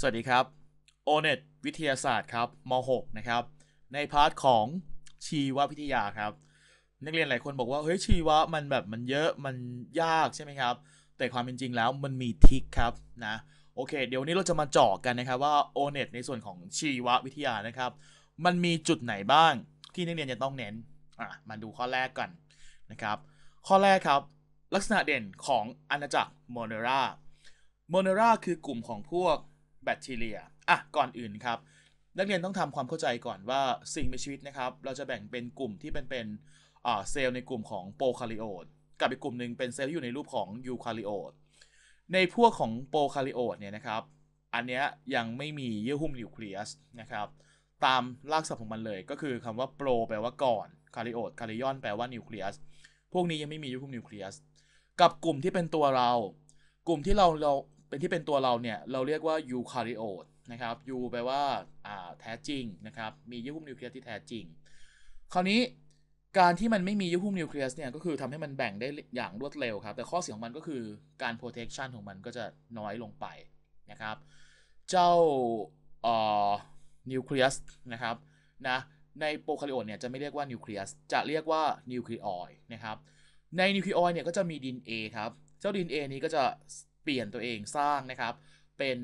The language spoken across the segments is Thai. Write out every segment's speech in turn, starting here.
สวัสดีครับ o น e t วิทยาศาสตร์ครับม .6 นะครับ ในพาร์ทของชีววิทยาครับ นักเรียนหลายคนบอกว่าเฮ้ยชีวะมันแบบมันเยอะมันยาก ใช่ไหมครับ แต่ความเป็นจริงแล้วมันมีทิกครับ นะโอเคเดี๋ยวนี้เราจะมาเจาะกันนะครับว่า o น e t ในส่วนของชีววิทยานะครับ มันมีจุดไหนบ้าง ที่นักเรียนจะต้องเน้น อ่ะมาดูข้อแรกกันนะครับข้อแรกครับลักษณะเด่นของอาณาจักรโมเนราโมเนราคือกลุ่มของพวกแบคทีเรีย อ่ะ ก่อนอื่นครับ นักเรียนต้องทำความเข้าใจก่อนว่าสิ่งมีชีวิตนะครับ เราจะแบ่งเป็นกลุ่มที่เป็นเป็นเซลล์ในกลุ่มของโปรคาริโอต กับอีกกลุ่มหนึ่งเป็นเซลล์ที่อยู่ในรูปของยูคาริโอต ในพวกของโปรคาริโอตเนี่ยนะครับ อันนี้ยยังไม่มีเยื่อหุ้มนิวเคลียสนะครับ ตามรากศัพท์ของมันเลยก็คือคำว่าโปรแปลว่าก่อนคาริโอตคาริยอนแปลว่านิวเคลียส พวกนี้ยังไม่มีเยื่อหุ้มนิวเคลียส กับกลุ่มที่เป็นตัวเรา กลุ่มที่เราเราเป็นที่เป็นตัวเราเนี่ยเราเรียกว่ายูคาริโอตนะครับยูแปลว่าแท้จริงนะครับมีเยื่อหุ้มนิวเคลียสที่แท้จริงคราวนี้การที่มันไม่มีเยื่อหุ้มนิวเคลียสเนี่ยก็คือทำให้มันแบ่งได้อย่างรวดเร็วครับแต่ข้อเสียของมันก็คือการโปรเทคชันของมันก็จะน้อยลงไปนะครับ เจ้านิวเคลียสนะครับนะในโปรคาริโอตเนี่ยจะไม่เรียกว่านิวเคลียสจะเรียกว่านิวคลีออยนะครับในนิวคลีออยเนี่ยก็จะมี DNA ครับ เจ้า DNA นี้ก็จะปลี่ยนตัวเองสร้างนะครับเป็น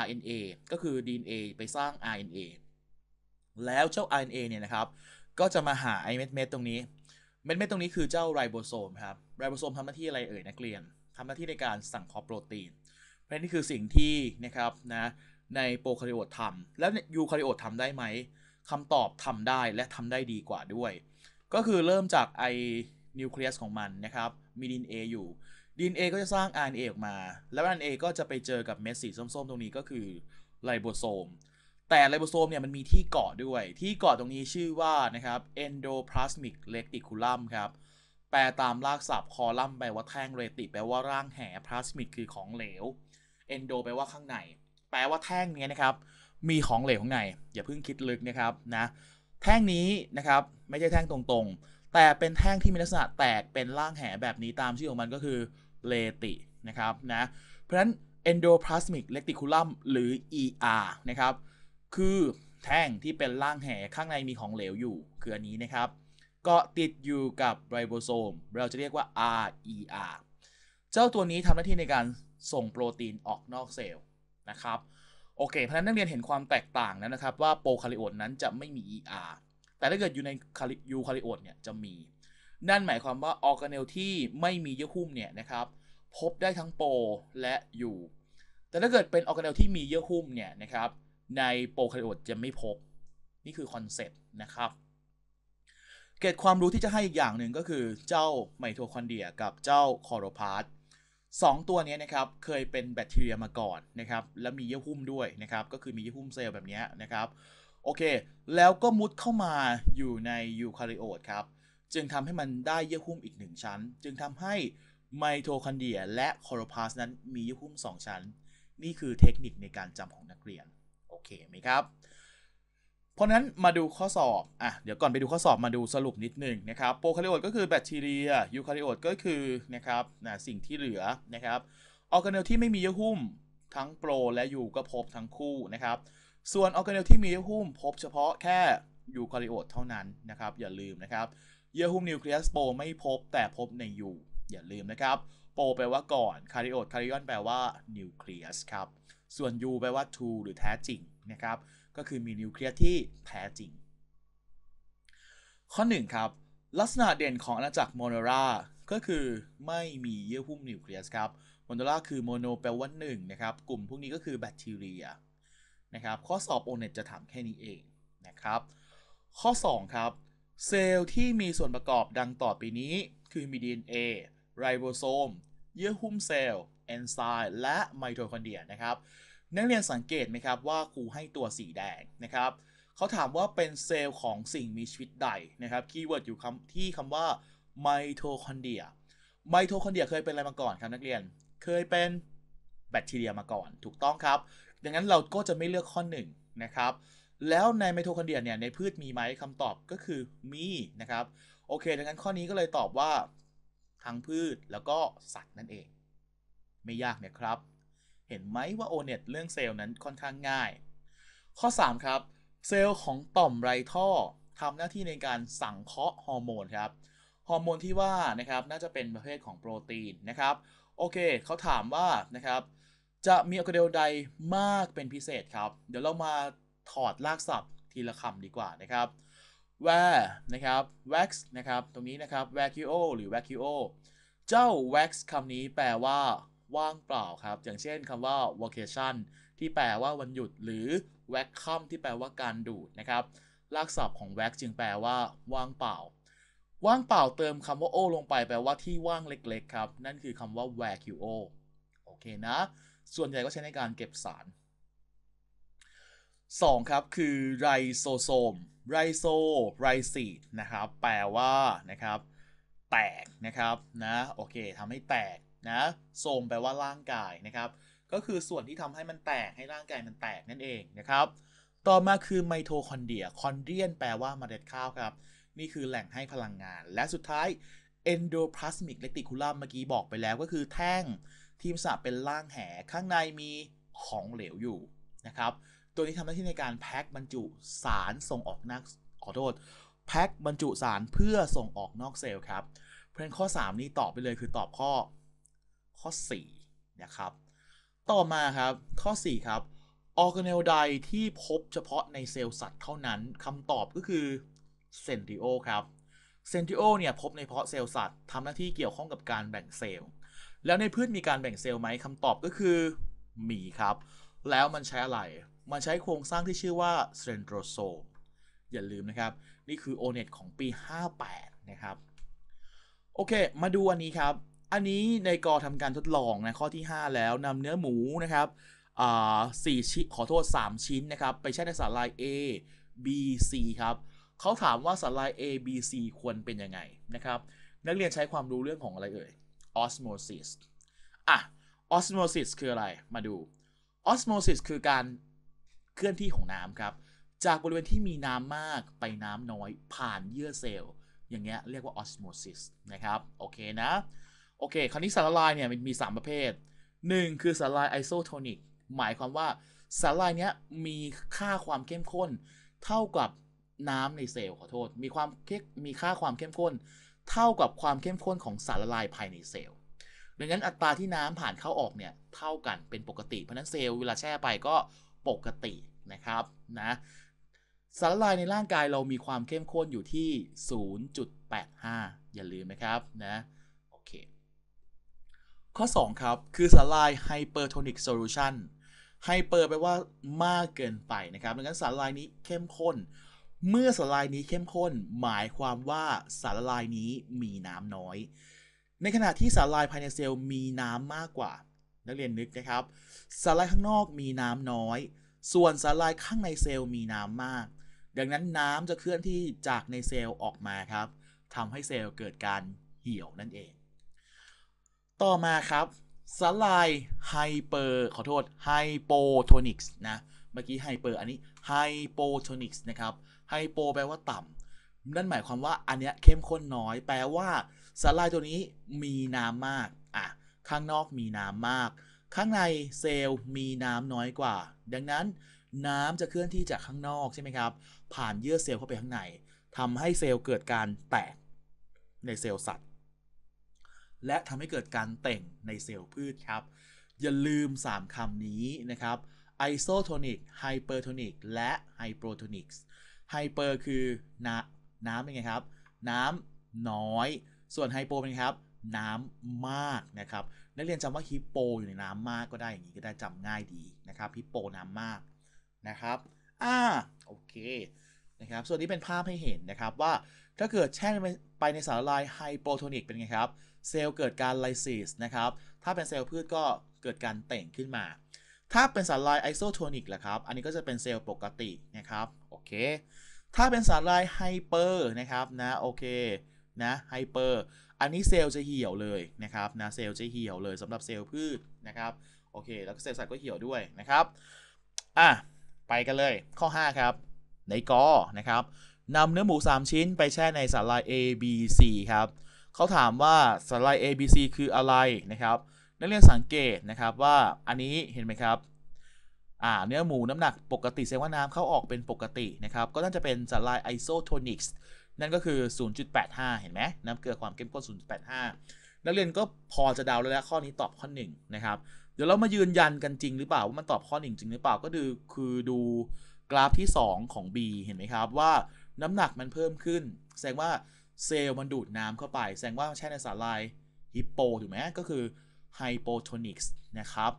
RNA ก็คือ DNA ไปสร้าง RNA แล้วเจ้า RNA เนี่ยนะครับ ก็จะมาหาไอเม็ดเม็ดตรงนี้เม็ดเม็ดตรงนี้คือเจ้าไรโบโซมครับไรโบโซมทำหน้าที่อะไรเอ่ยนักเรียนทำหน้าที่ในการสั่งคอโปรตีน เพราะนี่คือสิ่งที่นะครับนะในโปรคาริโอตทำแล้วยูคาริโอตทำได้ไหมคำตอบทำได้และทำได้ดีกว่าด้วย ก็คือเริ่มจากไอนิวเคลียสของมันนะครับมีดีเออยู่ DNA ก็จะสร้าง RNA ออกมา แล้ว RNA ก็จะไปเจอกับเม็ดสีส้มๆตรงนี้ก็คือไรโบโซม แต่ไรโบโซมเนี่ยมันมีที่เกาะด้วย ที่เกาะตรงนี้ชื่อว่านะครับ endoplasmic reticulum ครับ แปลตามรากศัพท์ คอลัมน์แปลว่าแท่งเรติ แปลว่าร่างแห่ plasmic คือของเหลว endo แปลว่าข้างใน แปลว่าแท่งนี้นะครับ มีของเหลวข้างใน อย่าเพิ่งคิดลึกนะครับนะ แท่งนี้นะครับไม่ใช่แท่งตรงๆ แต่เป็นแท่งที่มีลักษณะแตกเป็นร่างแห่แบบนี้ตามชื่อของมันก็คือเลติ นะครับ นะ เพราะฉะนั้น endoplasmic reticulum หรือ ER นะครับ คือแท่งที่เป็นร่างแห่ข้างในมีของเหลวอยู่ คือ อันนี้นะครับ ก็ติด อยู่ กับไรโบโซม เราจะเรียกว่า RER เจ้าตัวนี้ทำหน้าที่ในการส่งโปรตีนออกนอกเซลล์นะครับ โอเค เพราะนั้นนักเรียนเห็นความแตกต่างแล้วนะครับ ว่าโปรคาริโอตนั้นจะไม่มี ER แต่ถ้าเกิดอยู่ในยูคาริโอตเนี่ยจะมีนั่นหมายความว่าออร์แกเนลที่ไม่มีเยื่อหุ้มเนี่ยนะครับ พบได้ทั้งโปรและอยู่ แต่ถ้าเกิดเป็นออร์แกเนลที่มีเยื่อหุ้มเนี่ยนะครับ ในโปรคาริโอตจะไม่พบ นี่คือคอนเซ็ปต์นะครับ เกตความรู้ที่จะให้อีกอย่างหนึ่งก็คือเจ้าไมโทคอนเดียกับเจ้าคอโรพาร์ตสองตัวนี้นะครับ เคยเป็นแบคทีเรียมาก่อนนะครับ และมีเยื่อหุ้มด้วยนะครับ ก็คือมีเยื่อหุ้มเซลล์แบบนี้นะครับโอเค แล้วก็มุดเข้ามาอยู่ในยูคาริโอตครับจึงทำให้มันได้เยื่อหุ้มอีก 1 ชั้น จึงทำให้ไมโทคอนเดรียและคลอโรพลาสนั้นมีเยื่อหุ้ม 2 ชั้น นี่คือเทคนิคในการจำของนักเรียน โอเคไหมครับ เพราะนั้นมาดูข้อสอบ อ่ะเดี๋ยวก่อนไปดูข้อสอบมาดูสรุปนิดนึงนะครับโปรคาริโอตก็คือแบคทีเรียยูคาริโอตก็คือนะครับนะสิ่งที่เหลือนะครับออร์แกเนลที่ไม่มีเยื่อหุ้มทั้งโปรและยูก็พบทั้งคู่นะครับ ส่วนออร์แกเนลที่มีเยื่อหุ้มพบเฉพาะแค่ยูคาริโอตเท่านั้นนะครับ อย่าลืมนะครับเยื่อหุ้มนิวเคลียสโปไม่พบแต่พบในยูอย่าลืมนะครับโปแปลว่าก่อนคาริโอตคาริออนแปลว่านิวเคลียสครับส่วนยูแปลว่า t r u e หรือแท้จริงนะครับก็คือมีนิวเคลียสที่แท้จริงข้อ1ครับลักษณะเด่นของอาณาจักรโมโนราก็คือไม่มีเยื่อหุ้มนิวเคลียสครับโมโนราคือโมโนแปลว่า1นะครับกลุ่มพวกนี้ก็คือแบคทีเรีย นะครับ ข้อสอบโอเน็ตจะถามแค่นี้เองนะครับ ข้อ 2 ครับเซลล์ที่มีส่วนประกอบดังต่อไปนี้ คือมี DNA ไรโบโซมเยื่อหุ้มเซลล์เอนไซม์และไมโทคอนเดรียนะครับนักเรียนสังเกตไหมครับว่าครูให้ตัวสีแดงนะครับเขาถามว่าเป็นเซลล์ของสิ่งมีชีวิตใดนะครับคีย์เวิร์ดอยู่คำที่คำว่าไมโทคอนเดรียไมโทคอนเดรียเคยเป็นอะไรมาก่อนครับนักเรียนเคยเป็นแบคทีเรียมาก่อนถูกต้องครับดังนั้นเราก็จะไม่เลือกข้อ1นนะครับแล้ว ในไมโทคอนเดรียเนี่ยในพืชมีไหมคำตอบก็คือมีนะครับโอเคดังนั้นข้อนี้ก็เลยตอบว่า ทั้งพืชแล้วก็สัตว์นั่นเอง ไม่ยากเนี่ยครับ เห็นไหมว่าโอเน็ตเรื่องเซลล์นั้นค่อนข้างง่าย ข้อ 3 ครับ เซลล์ของ ต่อมไรท่อทำหน้าที่ในการสั่งเคาะฮอร์โมนครับฮอร์โมน ที่ว่านะครับน่าจะเป็นประเภทของโปรตีนนะครับโอเคเขาถามว่านะครับ จะมีอะกเดลใดมากเป็นพิเศษครับ เดี๋ยวเรามาถอดลากศัพท์ทีละคำดีกว่านะครับ where นะครับ wax นะครับ ตรงนี้นะครับ vacuo หรือ vacuo เจ้า wax คำนี้แปลว่าว่างเปล่าครับอย่างเช่นคำว่า vacation ที่แปลว่าวันหยุดหรือ vacuum ที่แปลว่าการดูดนะครับลากศัพท์ของ wax จึงแปลว่าว่างเปล่า ว่างเปล่าเติมคำว่า o ลงไปแปลว่าที่ว่างเล็กๆครับนั่นคือคำว่า vacuo โอเคนะส่วนใหญ่ก็ใช้ในการเก็บสารสองครับ คือไรโซโซม ไรโซ ไรซีดนะครับ แปลว่านะครับ แตกนะครับนะโอเคทำให้แตกนะ โซมแปลว่าร่างกายนะครับ ก็คือส่วนที่ทำให้มันแตก ให้ร่างกายมันแตกนั่นเองนะครับ ต่อมาคือไมโทคอนเดรียคอนเดรียนแปลว่าเมล็ดข้าวครับ นี่คือแหล่งให้พลังงาน และสุดท้าย endoplasmic reticulum เมื่อกี้บอกไปแล้วก็คือแท่งทีมสาเป็นร่างแหข้างในมีของเหลวอยู่นะครับตัวนี้ทำหน้าที่ในการแพ็คบรรจุสารส่งออกนอกขอโทษ แพ็คบรรจุสารเพื่อส่งออกนอกเซลล์ครับ เพื่อน้ข้อ 3 นี้ตอบไปเลยคือตอบข้อ ข้อ4นะครับ ต่อมาครับข้อ 4 ครับออร์แกเนลใดที่พบเฉพาะในเซลล์สัตว์เท่านั้นคำตอบก็คือเซนติโอครับเซนติโอเนี่ยพบในเพาะเซลล์สัตว์ทำหน้าที่เกี่ยวข้องกับการแบ่งเซลล์ แล้วในพืชมีการแบ่งเซลล์ไหมคำตอบก็คือมีครับแล้วมันใช้อะไรมันใช้โครงสร้างที่ชื่อว่าเซนโดรโซอย่าลืมนะครับ นี่คือ ONET ของปี58นะครับ โอเค มาดูอันนี้ครับ อันนี้ในกอทำการทดลองนะข้อที่ 5 แล้วนำเนื้อหมูนะครับสี่ชิ้นขอโทษ 3 ชิ้นนะครับ ไปใช้ในสารลาย A B C ครับเขาถามว่าสารลาย A B C ควรเป็นยังไงนะครับ นักเรียนใช้ความรู้เรื่องของอะไรเอ่ย osmosis อ่ะ osmosis คืออะไรมาดู osmosis คือการเคลื่อนที่ของน้ำครับจากบริเวณที่มีน้ำมากไปน้ำน้อยผ่านเยื่อเซลล์อย่างเงี้ยเรียกว่าออสโมซิสนะครับโอเคนะโอเคคราวนี้สารละลายเนี่ยมันมี3 ประเภท 1 คือสารละลายไอโซโทนิกหมายความว่าสารละลายเนี้ยมีค่าความเข้มข้น เท่ากับน้ำในเซลล์ขอโทษ มีความเคมีค่าความเข้มข้น เท่ากับความเข้มข้นของสารละลายภายในเซลล์ดังนั้นอัตราที่น้ำผ่านเข้าออกเนี่ยเท่ากันเป็นปกติเพราะนั้นเซลล์เวลาแช่ไปก็ปกตินะครับนะ สารละลายในร่างกายเรามีความเข้มข้นอยู่ที่ 0.85 อย่าลืมนะครับ นะโอเคข้อ 2ครับคือสารละลายไฮเปอร์โทนิกโซลูชันไฮเปอร์แปลว่ามากเกินไปนะครับดังนั้นสารละลายนี้เข้มข้น เมื่อสารละลายนี้เข้มข้นหมายความว่าสารละลายนี้มีน้ำน้อย ในขณะที่สารละลายภายในเซลล์มีน้ำมากกว่านักเรียนนึกนะครับสารละลายข้างนอกมีน้ำน้อยส่วนสาลายข้างในเซลล์มีน้ำมาก ดังนั้นน้ำจะเคลื่อนที่จากในเซลล์ออกมาครับทำให้เซลล์เกิดการเหี่ยวนั่นเอง ต่อมาครับสาลายไฮเปอร์ขอโทษไฮโปโทนิกส์นะ เมื่อกี้ไฮเปอร์อันนี้ไฮโปโทนิกส์นะครับ ไฮโปแปลว่าต่ำนั่นหมายความว่าอันเนี้ยเข้มข้นน้อย แปลว่าสาลายตัวนี้มีน้ำมากอ่ะข้างนอกมีน้ำมากข้างในเซลล์มีน้ำน้อยกว่า ดังนั้นน้ำจะเคลื่อนที่จากข้างนอกใช่ไหมครับ ผ่านเยื่อเซลล์เข้าไปข้างในทำให้เซลล์เกิดการแตกในเซลล์สัตว์ และทำให้เกิดการเต่งในเซลล์พืชครับ อย่าลืม 3คำนี้นะครับไอโซโทนิกไฮเปอร์โทนิกและไฮโรโทนิกส์ไฮเปอร์คือน้ำน้ำเป็นไงครับ น้ำน้อย ส่วนไฮโปเป็นครับน้ำมากนะครับนักเรียนจำว่าฮิปโปอยู่ในน้ำมากก็ได้อย่างนี้ก็ได้จำง่ายดีนะครับฮิปโปน้ำมากนะครับอ่าโอเคนะครับส่วนนี้เป็นภาพให้เห็นนะครับว่าถ้าเกิดแช่ไปในสารละลายไฮโปโทนิกเป็นไงครับเซลล์เกิดการไลซิสนะครับถ้าเป็นเซลล์พืชก็เกิดการเต่งขึ้นมาถ้าเป็นสารละลายไอโซโทนิกแหละครับอันนี้ก็จะเป็นเซลล์ปกตินะครับโอเคถ้าเป็นสารละลายไฮเปอร์นะครับนะโอเคนะไฮเปอร์อันนี้เซลล์จะเหี่ยวเลยนะครับนะเซลล์จะเหี่ยวเลย สำหรับเซลล์พืชนะครับโอเคแล้วก็เซลล์สัตว์ก็เหี่ยวด้วยนะครับอ่ะไปกันเลย ข้อ5ครับ ในกอนะครับนำเนื้อหมู 3 ชิ้นไปแช่ในสาลาย A B C ครับ เขาถามว่าสาลาย A B C คืออะไรนะครับนักเรียนสังเกตนะครับว่าอันนี้เห็นไหมครับ อ่าเนื้อหมูน้ำหนักปกติเซลงว่าน้ำเข้าออกเป็นปกตินะครับ ก็น่าจะเป็นสาลายไอโซโทนิกส์นั่นก็คือ 0.85 เห็นไหม น้ำเกลือความเข้มข้น0.85 นักเรียนก็พอจะเดาแล้วแลข้อนี้ ตอบข้อ1นะครับ เดี๋ยวเรามายืนยันกันจริงหรือ เปล่า ว่า มันตอบข้อ1จริง หรือเปล่า ก็ดู คือดูกราฟที่ 2 ของ B เห็นไหมครับว่าน้ำหนักมันเพิ่มขึ้น แสดงว่าเซลล์มันดูดน้ำเข้าไป แสดงว่าแช่ในสารลายฮิปโปถูกไหมก็คือไฮโปโทนิกส์นะครับ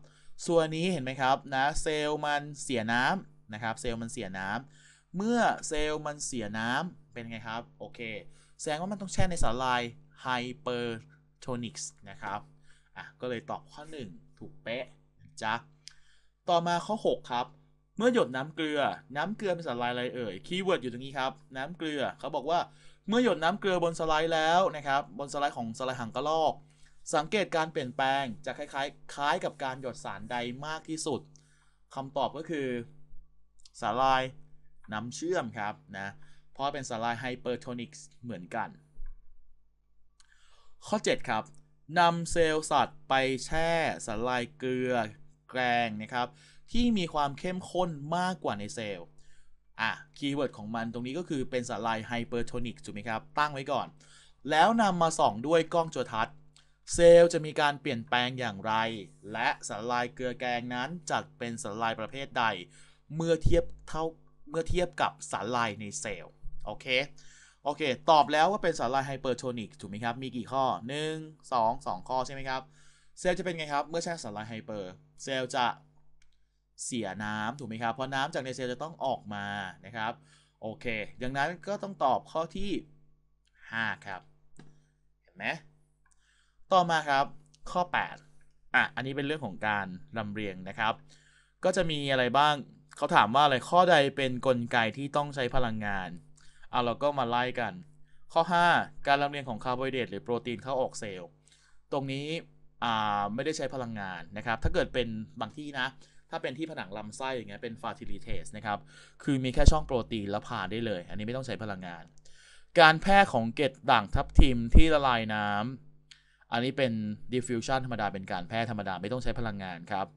ส่วนนี้เห็นไหมครับนะ เซลล์มันเสียน้ำนะครับ เซลล์มันเสียน้ำเมื่อเซลล์มันเสียน้ำเป็นไงครับโอเค แสดงว่ามันต้องแช่ในสารลายไฮเปอร์โทนิกส์นะครับอ่ะก็เลยตอบข้อ 1 ถูกเป๊ะจ้ะต่อมาข้อ 6 ครับ เมื่อหยดน้ำเกลือน้ำเกลือ เป็นสารลายอะไรเอ่ยคีย์เวิร์ดอยู่ตรงนี้ครับ น้ำเกลือเขาบอกว่า เมื่อหยดน้ำเกลือบนสไลด์แล้วนะครับ บนสไลด์ของสไลด์หางกระรอก สังเกตการเปลี่ยนแปลงจะคล้ายๆคล้ายกับการหยดสารใดมากที่สุด คำตอบก็คือ สารลายน้ำเชื่อมครับนะพราะเป็นสลายไฮเปอร์โทนิกส์เหมือนกัน ข้อ7ครับนำเซลล์สัตว์ไปแช่สลายเกลือแกงนะครับที่มีความเข้มข้นมากกว่าในเซลล์อ่ะคีย์เวิร์ดของมันตรงนี้ก็คือเป็นสลายไฮเปอร์โทนิกถูกไหมครับ ตั้งไว้ก่อน แล้วนำมาส่องด้วยกล้องจุลทรรศน์ เซลล์จะมีการเปลี่ยนแปลงอย่างไร และสลายเกลือแกงนั้นจัดเป็นสลายประเภทใด เมื่อเทียบเท่าเมื่อเทียบกับสารลายในเซลล์โอเค โอเค ตอบแล้วว่าเป็นสารลายไฮเปอร์โทนิกถูกไหมครับ มีกี่ข้อ 1 2 2 ข้อใช่ไหมครับ เซลล์จะเป็นไงครับ เมื่อใช้สารลายไฮเปอร์ เซลล์จะเสียน้ำถูกไหมครับ เพราะน้ำจากในเซลล์จะต้องออกมานะครับ โอเค ดังนั้นก็ต้องตอบข้อที่ 5 ครับ เห็นไหม ต่อมาครับ ข้อ8อ่ะ อันนี้เป็นเรื่องของการลำเรียงนะครับ ก็จะมีอะไรบ้าง เขาถามว่าอะไร ข้อใดเป็นนกลไกที่ต้องใช้พลังงานอ่ะเราก็มา ไล่กัน ข้อ 5 การลำเลียง ของ คาร์โบไฮเดรตหรือ โปรตีน เข้าออกเซลล์ตรงนี้อ่าไม่ได้ใช้พลังงาน นะครับ ถ้าเกิดเป็นบางที่ นะ ถ้าเป็นที่ผนังลำไส้อย่างเงี้ยเป็น ฟาติลิเทส นะ ครับ คือมีแค่ช่องโปรตีนแล้วผ่านได้เลย อันนี้ไม่ต้องใช้พลังงาน การแพร่ของเกล็ดด่างทับทิมที่ละลายน้ำ อันนี้เป็น diffusion ธรรมดาเป็นการแพร่ธรรมดาไม่ต้องใช้พลังงานครับ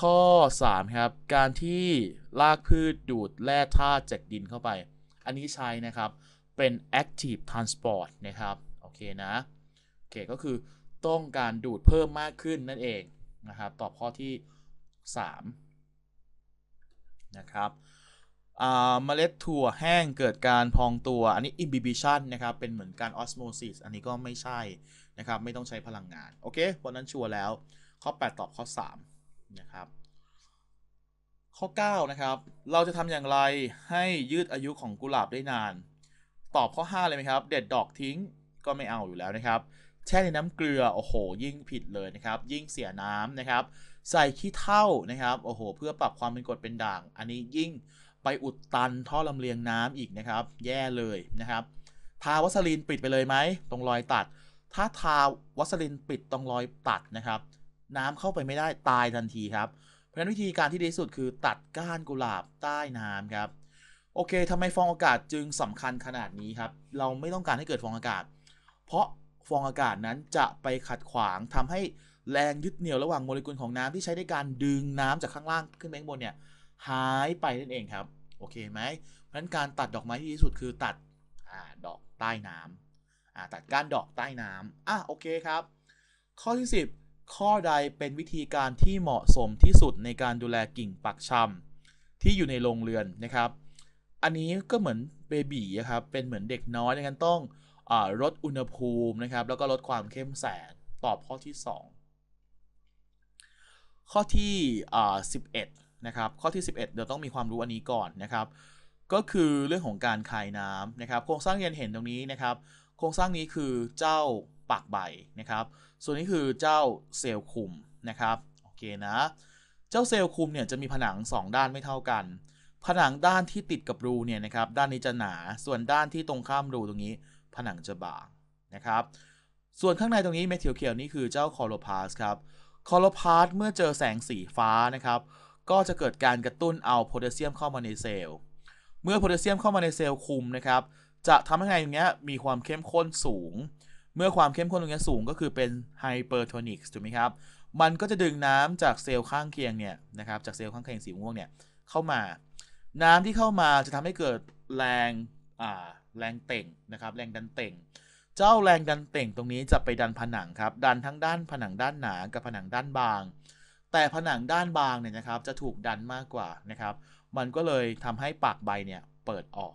ข้อ3ครับการที่ลากพืชดูด แร่ธาตุจากดินเข้าไปอันนี้ใช้นะครับ เป็น active transport นะครับ โอเคนะ โอเค ก็คือต้องการดูดเพิ่มมากขึ้นนั่นเองนะครับ ตอบข้อที่ 3 นะครับ เมล็ดถั่วแห้งเกิดการพองตัว อันนี้ imbibition นะครับ เป็นเหมือนการ osmosis อันนี้ก็ไม่ใช่นะครับ ไม่ต้องใช้พลังงาน โอเค วันนั้นชัวร์แล้ว ข้อ 8 ตอบข้อ 3 นะครับข้อ 9 นะครับ เราจะทำอย่างไรให้ยืดอายุของกุหลาบได้นาน ตอบข้อ 5 เลยไหมครับ เด็ด ดอกทิ้งก็ไม่เอาอยู่แล้วนะครับ แช่ ในน้ำเกลือ โอ้โห ยิ่งผิดเลยนะครับ ยิ่งเสียน้ำนะครับ ใส่ขี้เถ้านะครับ โอ้โห เพื่อปรับความเป็นกรดเป็นด่าง อันนี้ยิ่งไปอุดตัน ท่อลำเลียงน้ำอีกนะครับ แย่เลยนะครับ ทาวัสลินปิดไปเลยไหมตรงรอยตัด ถ้าทาวัสลินปิดตรงรอยตัดนะครับ น้ำเข้าไปไม่ได้ ตายทันทีครับราะนั้นวิธีการที่ดีสุดคือ ตัดก้านกุหลาบ ใต้น้ำครับ โอเคทำไมฟองอากาศจึงสำคัญขนาดนี้ครับ เราไม่ต้องการให้เกิดฟองอากาศ เพราะฟองอากาศนั้นจะไปขัดขวางทำให้แรงยึดเหนี่ยวระหว่างโมเลกุลของน้ำที่ใช้ในการดึงน้ำจากข้างล่างขึ้นไปข้างบนเนี่ย หายไปนั่นเองครับโอเคไหมเพราะนั้นการตัดดอกไม้ที่ดีสุดคือตัดอดอกใต้น้ำตัดก้านดอกใต้น้ำอ่ะโอเคครับ ข้อที่ 10ข้อใดเป็นวิธีการที่เหมาะสมที่สุดในการดูแลกิ่งปักชำที่อยู่ใน โรง เรือนนะครับ อันนี้ก็เหมือนเบบีครับ เป็นเหมือนเด็กน้อยดังนั้นต้องอลดอุณหภูมินะครับ แล้วก็ลดความเข้มแสง ตอบข้อที่ 2 ข้อที่ 11 นะครับ ข้อที่ 11 เดี๋ยวต้องมีความรู้อันนี้ก่อนนะครับ ก็คือเรื่องของการคายน้ำนะครับ โครงสร้างเรียนเห็นตรงนี้นะครับ โครงสร้างนี้คือเจ้าปากใบนะครับส่วนนี้คือเจ้าเซลล์คุมนะครับโอเคนะเจ้าเซลล์คุมเนี่ยจะมีผนัง2ด้านไม่เท่ากัน ผนังด้านที่ติดกับรูเนี่ยนะครับ ด้านนี้จะหนาส่วนด้านที่ตรงข้ามรูตรงนี้ ผนังจะบางนะครับ ส่วนข้างในตรงนี้เม็ดเขียวๆนี่คือเจ้าคอโลพาสครับคอโลพาส เมื่อเจอแสงสีฟ้านะครับก็จะเกิดการกระตุ้นเอาโพแทสเซียมเข้ามาในเซลล์เมื่อโพแทสเซียมเข้ามาในเซลล์คุมนะครับจะทำให้ไงตรงเี้ยมีความเข้มข้นสูงเมื่อความเข้มข้นตรงนี้สูง ก็คือเป็นไฮเปอร์โทนิกส์ถูกไหมครับ มันก็จะดึงน้ำจากเซลล์ข้างเคียงเนี่ยนะครับจากเซลล์ข้างเคียงสีม่วงเนี่ยเข้ามาน้ำที่เข้ามาจะทำให้เกิดแรงอ่าแรงเต่งนะครับแรงดันเต่ง เจ้าแรงดันเต่งตรงนี้จะไปดันผนังครับดันทั้งด้านผนังด้านหนากับผนังด้านบางแต่ผนังด้านบางเนี่ยนะครับจะถูกดันมากกว่านะครับ มันก็เลยทำให้ปากใบเนี่ยเปิดออก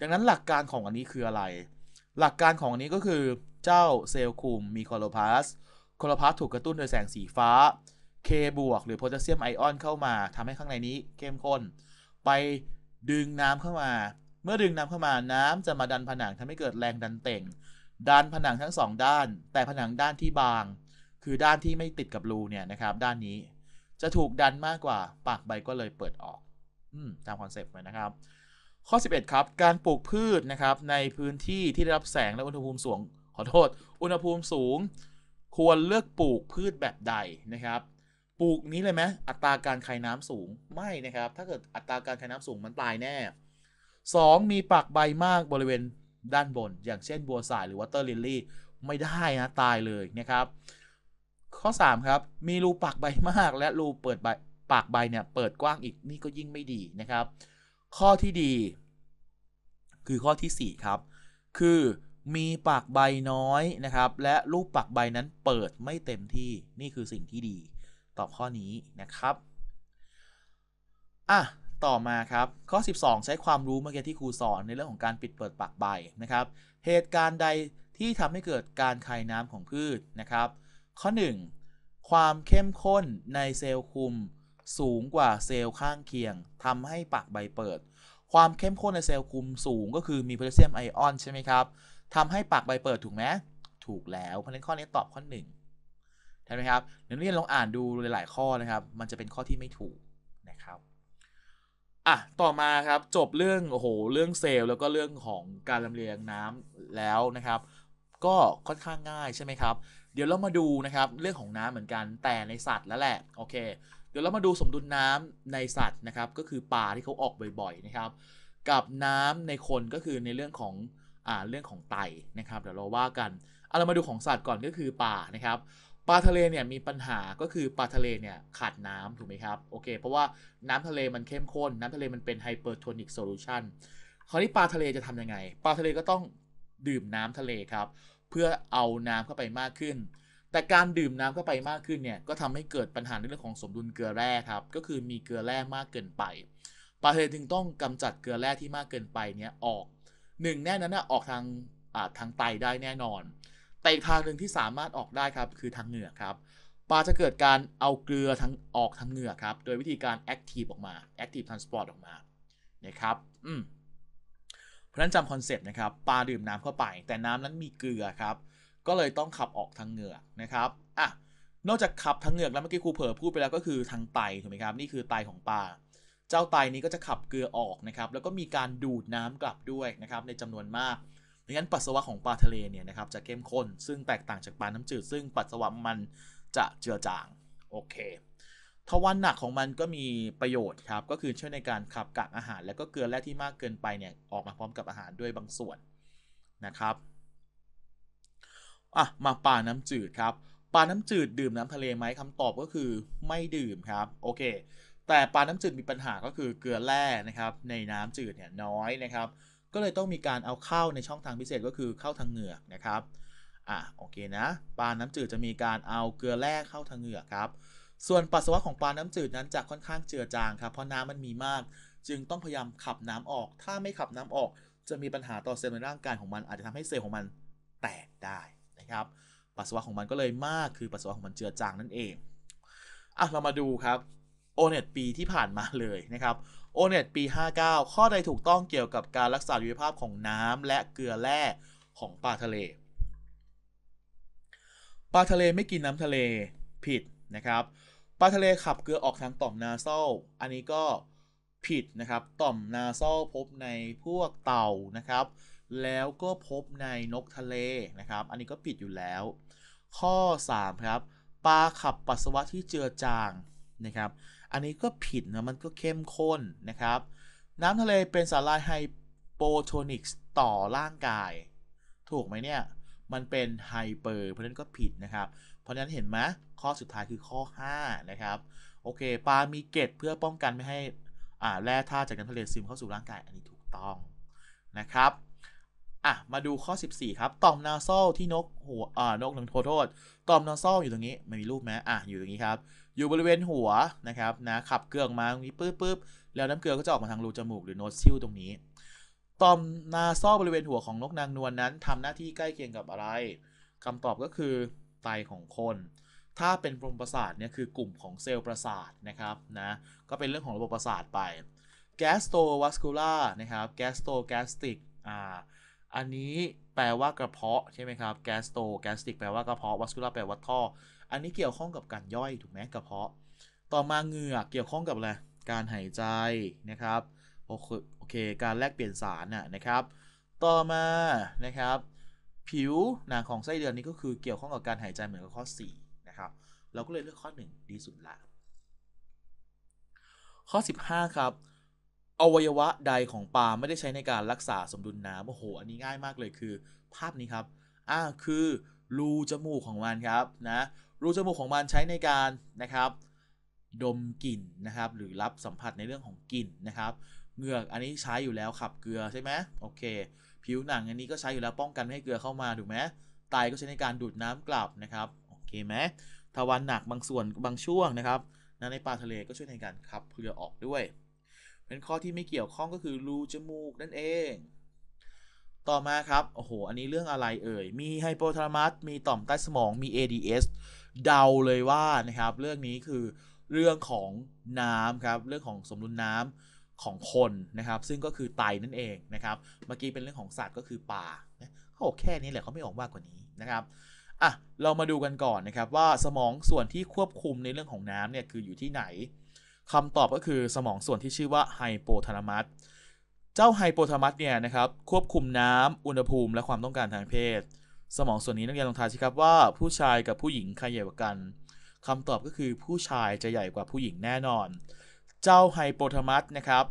ดังนั้นหลักการของอันนี้คืออะไร หลักการของอันนี้ก็คือเจ้าเซลล์คุมมีคลอโรพลาส คลอโรพลาส ถูกกระตุ้นโดยแสงสีฟ้า K บวกหรือโพแทสเซียม ไอออน เข้ามาทำให้ข้างในนี้ เข้มข้น ไปดึงน้ำเข้ามา เมื่อดึง น้ำเข้ามา น้ำจะมาดันผนังทำให้เกิดแรงดัน เต่ง ดัน ผนังทั้งสอง ด้าน แต่ผนังด้านที่บาง คือด้านที่ไม่ติดกับรูเนี่ยนะครับ ด้านนี้จะถูกดันมากกว่า ปากใบก็เลยเปิดออกอตามคอนเซปต์ไปนะครับ ข้อ 11ครับ การปลูกพืชนะครับในพื้นที่ที่ได้รับแสงและอุณหภูมิสูงอโทษอุณหภูมิสูงควรเลือกปลูกพืชแบบใดนะครับ ปลูกนี้เลยไหมอัตราการคายน้ำ สูงไม่ นะ ครับ ถ้าเกิดอัตราการคายน้ำ สูงมัน ตาย แน่ 2. มีปากใบมากบริเวณด้านบน อย่างเช่น บัว สายหรือวอเตอร์ลิลลี่ ไม่ได้ นะ ตายเลยนะครับ ข้อ3ครับมีรูปากใบมากและรูเปิดใบปากใบเนี่ยเปิดกว้างอีกนี่ก็ยิ่งไม่ดีนะครับ ข้อที่ดี คือข้อที่4ครับคือมี ปาก ใบน้อยนะครับ และ รูปปากใบนั้นเปิดไม่เต็มที่นี่คือสิ่งที่ดี ตอบข้อนี้นะครับอ่ะต่อมาครับ ข้อ 12 ใช้ความรู้เมื่อกี้ที่ครูสอน ในเรื่องของการปิดเปิด ปาก ใบนะครับ เหตุการณ์ใดที่ทำให้เกิดการคายน้ำของพืชนะครับ ข้อ 1 ความเข้มข้นในเซลล์คุมสูงกว่าเซลล์ข้างเคียงทำให้ปากใบเปิด ความเข้มข้นในเซลล์คุมสูง ก็คือมีโพแทสเซียมไอออนใช่ไหมครับทำให้ปากใบเปิดถูกไหมถูกแล้ว เพราะฉะนั้นข้อนี้ตอบข้อหนึ่งใช่ไหมครับนักเรียนลองอ่านดูหลาย ๆข้อนะครับ มันจะเป็นข้อที่ไม่ถูกนะครับ อ่ะ ต่อมาครับ จบเรื่องโอ้โห เรื่องเซลล์แล้วก็เรื่องของการลำเลียงน้ำแล้วนะครับ ก็ค่อนข้างง่ายใช่ไหมครับ เดี๋ยวเรามาดูนะครับเรื่องของน้ำเหมือนกันแต่ในสัตว์แล้วแหละโอเค เดี๋ยวเรามาดูสมดุลน้ำในสัตว์นะครับ ก็คือปลาที่เขาออกบ่อยๆนะครับ กับน้ำในคนก็คือในเรื่องของ่าเรื่องของไตนะครับเดี๋ยวเราว่ากันเอาเรามาดูของสัตว์ก่อนก็คือปลานะครับ ปลาทะเลเนี่ยมีปัญหาก็คือปลาทะเลเนี่ยขาดน้ำถูกไหมครับโอเคเพราะว่าน้ำทะเลมันเข้มข้นน้ำทะเลมันเป็นไฮเปอร์โทนิกโซลูชันคราวนี้ปลาทะเลจะทํำยังไงปลาทะเลก็ต้องดื่มน้ำทะเลครับเพื่อเอาน้ำเข้าไปมากขึ้น แต่การดื่มน้ำเข้าไปมากขึ้นเนี่ยก็ทำให้เกิดปัญหาในเรื่องของสมดุลเกลือแร่ครับก็คือมีเกลือแร่มากเกินไปปลาทะเลจึงต้องกำจัดเกลือแร่ที่มากเกินไปเนี่ยออกหนึ่งแน่นั้นนะออกทางทางไตได้แน่นอน แต่ อีกทางหนึ่งที่สามารถออกได้ครับคือทางเหงือกครับ ปลาจะเกิดการเอาเกลือทั้งออกทางเหงือกครับ โดยวิธีการแอคทีฟออกมาแอคทีฟทรานสปอร์ตออกมานะครับอืมเพราะนั้นจำคอนเซปต์นะครับปลาดื่มน้ำเข้าไป แต่น้ำนั้นมีเกลือครับก็เลยต้องขับออกทางเหงือกนะครับอ่ะนอกจากขับทางเหงือกแล้วเมื่อกี้ครูเผอพูดไปแล้วก็คือทางไตถูกไหมครับนี่คือไตของปลาเจ้าไตนี้ก็จะขับเกลือออกนะครับแล้วก็มีการดูดน้ำกลับด้วยนะครับในจำนวนมากดังนั้นปัสสาวะของปลาทะเลเนี่ยนะครับจะเข้มข้นซึ่งแตกต่างจากปลาน้ำจืด ซึ่งปัสสาวะมันจะเจือจางโอเคทวารหนักของมันก็มีประโยชน์ครับก็คือช่วยในการขับกากอาหารแล้วก็เกลือแร่ที่มากเกินไปเนี่ยออกมาพร้อมกับอาหารด้วยบางส่วนนะครับอ่ะมาปลาน้ำจืดครับปลาน้ำจืดดื่มน้ำทะเลไหมคำตอบก็คือไม่ดื่มครับโอเคแต่ปลาน้ำจืดมีปัญหาก็คือเกลือแร่นะครับ ในน้ำจืดเนี่ยน้อยนะครับ ก็เลยต้องมีการเอาเข้าในช่องทางพิเศษก็คือเข้าทางเหงือกนะครับ อ่ะโอเคนะ ปลาน้ำจืดจะมีการเอาเกลือแร่เข้าทางเหงือกครับ ส่วนปัสสาวะของปลาน้ำจืดนั้นจะค่อนข้างเจือจางครับเพราะน้ำมันมีมาก จึงต้องพยายามขับน้ำออก ถ้าไม่ขับน้ำออกจะมีปัญหาต่อเซลล์ในร่างกายของมัน อาจจะทำให้เซลล์ของมันแตกได้นะครับปัสสาวะของมันก็เลยมากคือปัสสาวะของมันเจือจางนั่นเองอ่ะเรามาดูครับ o n e t ปีที่ผ่านมาเลยนะครับ o n e t ปี59ข้อใดถูกต้องเกี่ยวกับการรักษาคุณภาพของน้ำและเกลือแร่ของปลาทะเลปลาทะเลไม่กินน้ำทะเลผิดนะครับปลาทะเลขับเกลือออกทางต่อม นาโซลอันนี้ก็ผิด นะครับ ต่อม นาโซลพบในพวกเต่านะครับ แล้วก็พบในนกทะเลนะครับ อันนี้ก็ผิดอยู่แล้ว ข้อ3ครับปลาขับปัสสาวะที่เจือจางนะครับอันนี้ก็ผิดนะมันก็เข้มข้นนะครับ น้ำทะเลเป็นสารลายไฮโปโทนิกส์ต่อร่างกาย ถูกไหมเนี่ย มันเป็นไฮเปอร์เพราะนั้นก็ผิดนะครับ เพราะนั้นเห็นไหมข้อสุดท้ายคือข้อ 5 นะครับ โอเคปลามีเกล็ดเพื่อป้องกันไม่ให้อ่าแร่ธาตุจากน้ำทะเลซึมเข้าสู่ร่างกายอันนี้ถูกต้องนะครับ อ่ะ มาดูข้อ 14 ครับ ต่อมนาโซลที่นกหัวอ่านกหนังโทโทษต่อมนาโซลอยู่ตรงนี้ไม่มีรูปไหมอ่ะอยู่ตรงนี้ครับอยู่บริเวณหัวนะครับนะขับเกลือมาตรงนี้ปื๊บป๊บแล้วน้ำเกลือก็จะออกมาทางรูจมูกหรือโนซิลตรงนี้ตอมนาซ่อบริเวณหัวของนกนางนวลนนั้น ทำหน้าที่ใกล้เคียงกับอะไร คำตอบก็คือไตของคน ถ้าเป็นปรมประสาทเนี่ยคือกลุ่มของเซลล์ประสาทนะครับนะ ก็เป็นเรื่องของระบบประสาทไปแกสโตวัสคูล่านะครับแกสโตแกสติกอ่าอันนี้แปลว่ากระเพาะใช่ไหมครับแกสโตแกสติกแปลว่ากระเพาะวัสคูล่าแปลว่าท่ออันนี้เกี่ยวข้องกับการย่อยถูกไหมกระเพาะ ต่อมาเหงือกเกี่ยวข้องกับอะไร การหายใจนะครับโอเคอเค การแลกเปลี่ยนสารน่ะนะครับ ต่อมานะครับ ผิวหนะของไส้เดือนนี้ก็คือเกี่ยวข้องกับการหายใจเหมือนกับข้อ4นะครับ เราก็เลยเลือกข้อ 1 ดีสุดละ ข้อ 15 ครับอวัยวะใดของปลาไม่ได้ใช้ในการรักษาสมดุลน้ำโอ้โห อันนี้ง่ายมากเลยคือ ภาพนี้ครับ อ่า คือรูจมูกของมันครับนะรูจมูกของมันใช้ในการนะครับดมกลิ่นนะครับหรือรับสัมผัสในเรื่องของกลิ่นนะครับเหงือกอันนี้ใช้อยู่แล้วขับเกลือใช่ไหมโอเค ผิวหนังอันนี้ก็ใช้อยู่แล้วป้องกันไม่ให้เกลือเข้ามาถูกไหมไตก็ใช้ในการดูดน้ำกลับนะครับโอเคไหมทวารหนักบางส่วนบางช่วงนะครับในปลาทะเลก็ช่วยในการขับเกลือออกด้วย เป็นข้อที่ไม่เกี่ยวข้องก็คือรูจมูกนั่นเอง ต่อมาครับโอ้โหอันนี้เรื่องอะไรเอ่ย มีไฮโปทาลามัสมีต่อมใต้สมองมี ADS เดาเลยว่านะครับ เรื่องนี้คือเรื่องของน้ำครับ เรื่องของสมดุลน้ำของคนนะครับ ซึ่งก็คือไตนั่นเองนะครับ เมื่อกี้เป็นเรื่องของสัตว์ก็คือป่าเขาบอกแค่นี้แหละเขาไม่ออกมากกว่านี้นะครับอ่ะเรามาดูกันก่อนนะครับว่าสมองส่วนที่ควบคุมในเรื่องของน้ำเนี่ยคืออยู่ที่ไหนคำตอบก็คือสมองส่วนที่ชื่อว่าไฮโปทาลามัสเจ้าไฮโปทาลามัสเนี่ยนะครับควบคุมน้ำอุณหภูมิ และความต้องการทางเพศสมอง ส่วนนี้นักเรียนลองทายสิครับว่าผู้ชายกับผู้หญิงใครใหญ่กว่ากัน คำตอบก็คือผู้ชายจะใหญ่กว่าผู้หญิงแน่นอน เจ้า ไฮโปทามัสนะครับ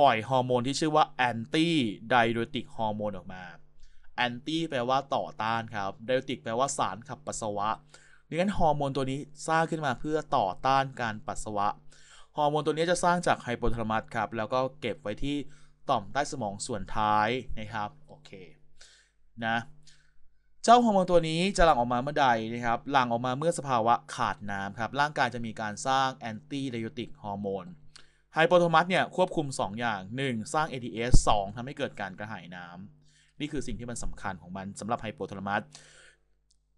ปล่อย ฮอร์โมน ที่ชื่อว่าแอนตี้ไดโรติกฮอร์โมนออกมา แอนตี้แปลว่าต่อต้านครับไดโรติกแปลว่าสารขับ ปัสสาวะดังนั้นฮอร์โมนตัวนี้สร้างขึ้นมาเพื่อต่อต้านการปัสสาวะ ฮอร์โมนตัวนี้จะสร้างจากไฮโปทาามัสครับ แล้วก็เก็บไว้ที่ต่อมใต้สมองส่วนท้ายนะครับ โอเค นะเจ้าฮอร์โมนตัวนี้จะหลั่งออกมาเมื่อใดนะครับหลั่งออกมาเมื่อสภาวะขาดน้ำครับ ร่างกายจะมีการสร้างแอนตี้ไดโอติกฮอร์โมนไฮโปโทมัสเนี่ย ควบคุม 2 อย่าง 1. สร้าง ATS 2ทำให้เกิดการกระหายน้ำ นี่คือสิ่งที่มันสำคัญของมันสำหรับไฮโปโทมัส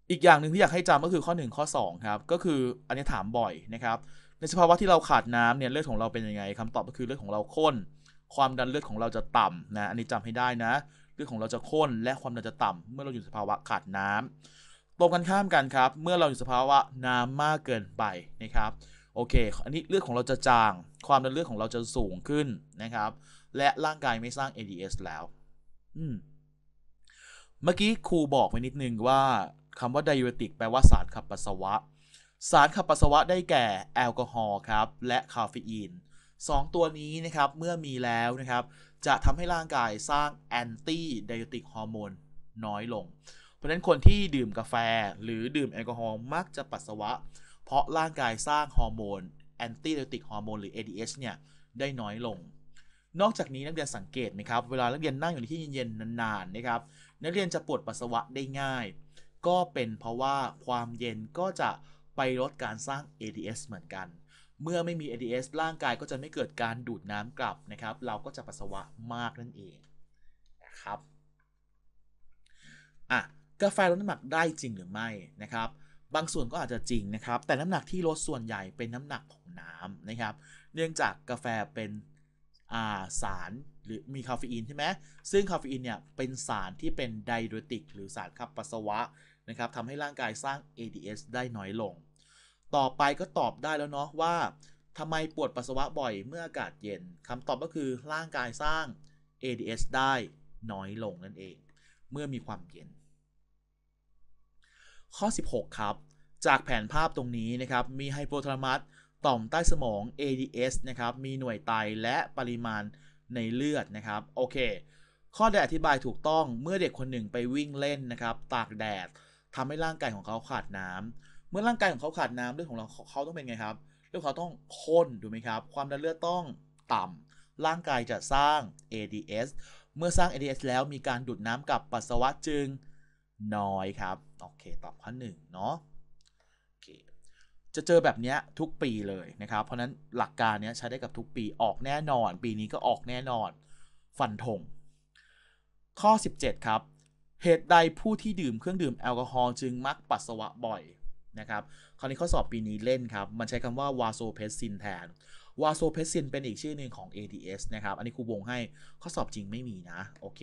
อีกอย่างหนึ่งที่อยากให้จำก็คือข้อ 1 ข้อ 2 ครับ ก็คืออันนี้ถามบ่อยนะครับ ในสภาวะที่เราขาดน้ำเนี่ยเลือดของเราเป็นยังไงคำตอบก็คือเลือดของเราข้น ความดันเลือดของเราจะต่ำนะอันนี้จำให้ได้นะเลือดของเราจะข้นและความดันจะต่ำ เมื่อเราอยู่สภาวะขาดน้ำ ตรงกันข้ามกันครับ เมื่อเราอยู่สภาวะน้ำมากเกินไปนะครับ โอเคอันนี้เลือดของเราจะจางความดันเลือดของเราจะสูงขึ้นนะครับและร่างกายไม่สร้าง ADS แล้ว อืมเมื่อกี้ครูบอกไปนิดนึงว่าคำว่าไดโอเรติกแปลว่าสารขับปัสสาวะ สารขับปัสสาวะได้แก่แอลกอฮอล์ครับและคาเฟอีน2ตัวนี้นะครับเมื่อมีแล้วนะครับจะทำให้ร่างกายสร้างแอนตี้ไดอติกฮอร์โมนน้อยลง เพราะฉะนั้นคนที่ดื่มกาแฟหรือดื่มแอลกอฮอล์มัก จะปัสสาวะ เพราะร่างกายสร้างฮอร์โมนแอนตี้ไดอติกฮอร์โมนหรือ ADH เนี่ย ได้น้อยลง นอกจากนี้ นักเรียนสังเกตไหมครับเวลานักเรียนนั่งอยู่ในที่เย็นๆนานๆนะครับนักเรียนจะปวดปัสสาวะได้ง่าย ก็เป็นเพราะว่าความเย็นก็จะไปลดการสร้าง ADH เหมือนกันเมื่อไม่มี ADS ร่างกายก็จะไม่เกิดการดูดน้ำกลับนะครับ เราก็จะปัสสาวะมากนั่นเองนะครับอ่ะกาแฟลดน้ำหนักได้จริงหรือไม่นะครับ บางส่วนก็อาจจะจริงนะครับ แต่น้ำหนักที่ลดส่วนใหญ่เป็นน้ำหนักของน้ำนะครับ เนื่องจากกาแฟเป็นาสาร หรือมีคาเฟอีนใช่ไหมซึ่งคาเฟอีนเนี่ยเป็นสารที่เป็นไดโรติกหรือสารขับปัสสาวะนะครับทำให้ร่างกายสร้าง ADS ได้น้อยลงต่อไปก็ตอบได้แล้วเนาะว่าทำไมปวดปัสสาวะบ่อยเมื่ออากาศเย็นคำตอบก็คือร่างกายสร้าง ADS ได้น้อยลงนั่นเอง เมื่อมีความเย็น ข้อ 16 ครับ จากแผนภาพตรงนี้นะครับ มีไฮโปทาลามัสต่อมใต้สมอง ADS นะครับ มีหน่วยไตและปริมาณในเลือดนะครับ โอเค ข้อได้อธิบายถูกต้องเมื่อเด็กคนหนึ่งไปวิ่งเล่นนะครับตากแดดทำให้ร่างกายของเขาขาดน้ำเมื่อร่างกายของเขาขาดน้ำเลือดของเราเขาต้องเป็นไงครับเลือดเขาต้องข้นถูกไหมครับ ความดันเลือดต้องต่ำ ร่างกายจะสร้าง ADS เมื่อสร้าง ADS แล้วมีการดูดน้ำกับปัสสาวะจึงน้อยครับ โอเค ตอบข้อหนึ่งเนาะ โอเค จะเจอแบบนี้ทุกปีเลยนะครับ เพราะนั้นหลักการนี้ใช้ได้กับทุกปี ออกแน่นอน ปีนี้ก็ออกแน่นอน ฟันธงข้อ 17ครับ เหตุใดผู้ที่ดื่มเครื่องดื่มแอลกอฮอล์จึงมักปัสสาวะบ่อยนะครับคราวนี้ข้อสอบปี นี้ เล่น ครับ มันใช้คำว่า วาโซเพสซิน แทน วาโซเพสซิน เป็นอีกชื่อหนึ่งของ ADS นะ ครับ อันนี้ครูวง ให้ ข้อสอบจริงไม่มีนะ โอเค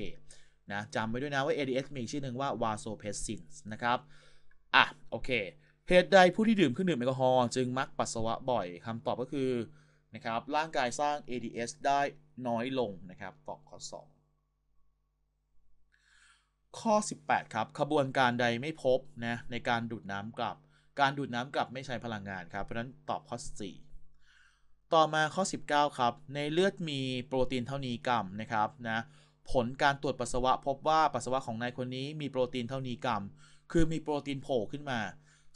นะ จำไว้ ด้วย นะว่า ADS มีอีกชื่อหนึ่งว่าวาโซเพสซิน นะครับ อ่ะ โอเค เหตุใดผู้ที่ดื่มเครื่องดื่มแอลกอฮอล์จึงมักปัสสาวะบ่อยคำตอบก็คือ นะครับ ร่างกายสร้าง ADS ได้น้อยลงนะครับ ตอบข้อสอบข้อ18ครับขบวนการใดไม่พบนะในการดูดน้ำกลับการ ดูดน้ำกลับไม่ใช้ พลังงานครับ เพราะนั้นตอบข้อ 4 ต่อมาข้อ 19 ครับ ในเลือดมีโปรตีนเท่านี้กรัมนะครับนะ ผลการตรวจปัสสาวะ พบว่าปัสสาวะของนายคนนี้มีโปรตีนเท่านี้กรัมคือมีโปรตีนโผล่ขึ้นมา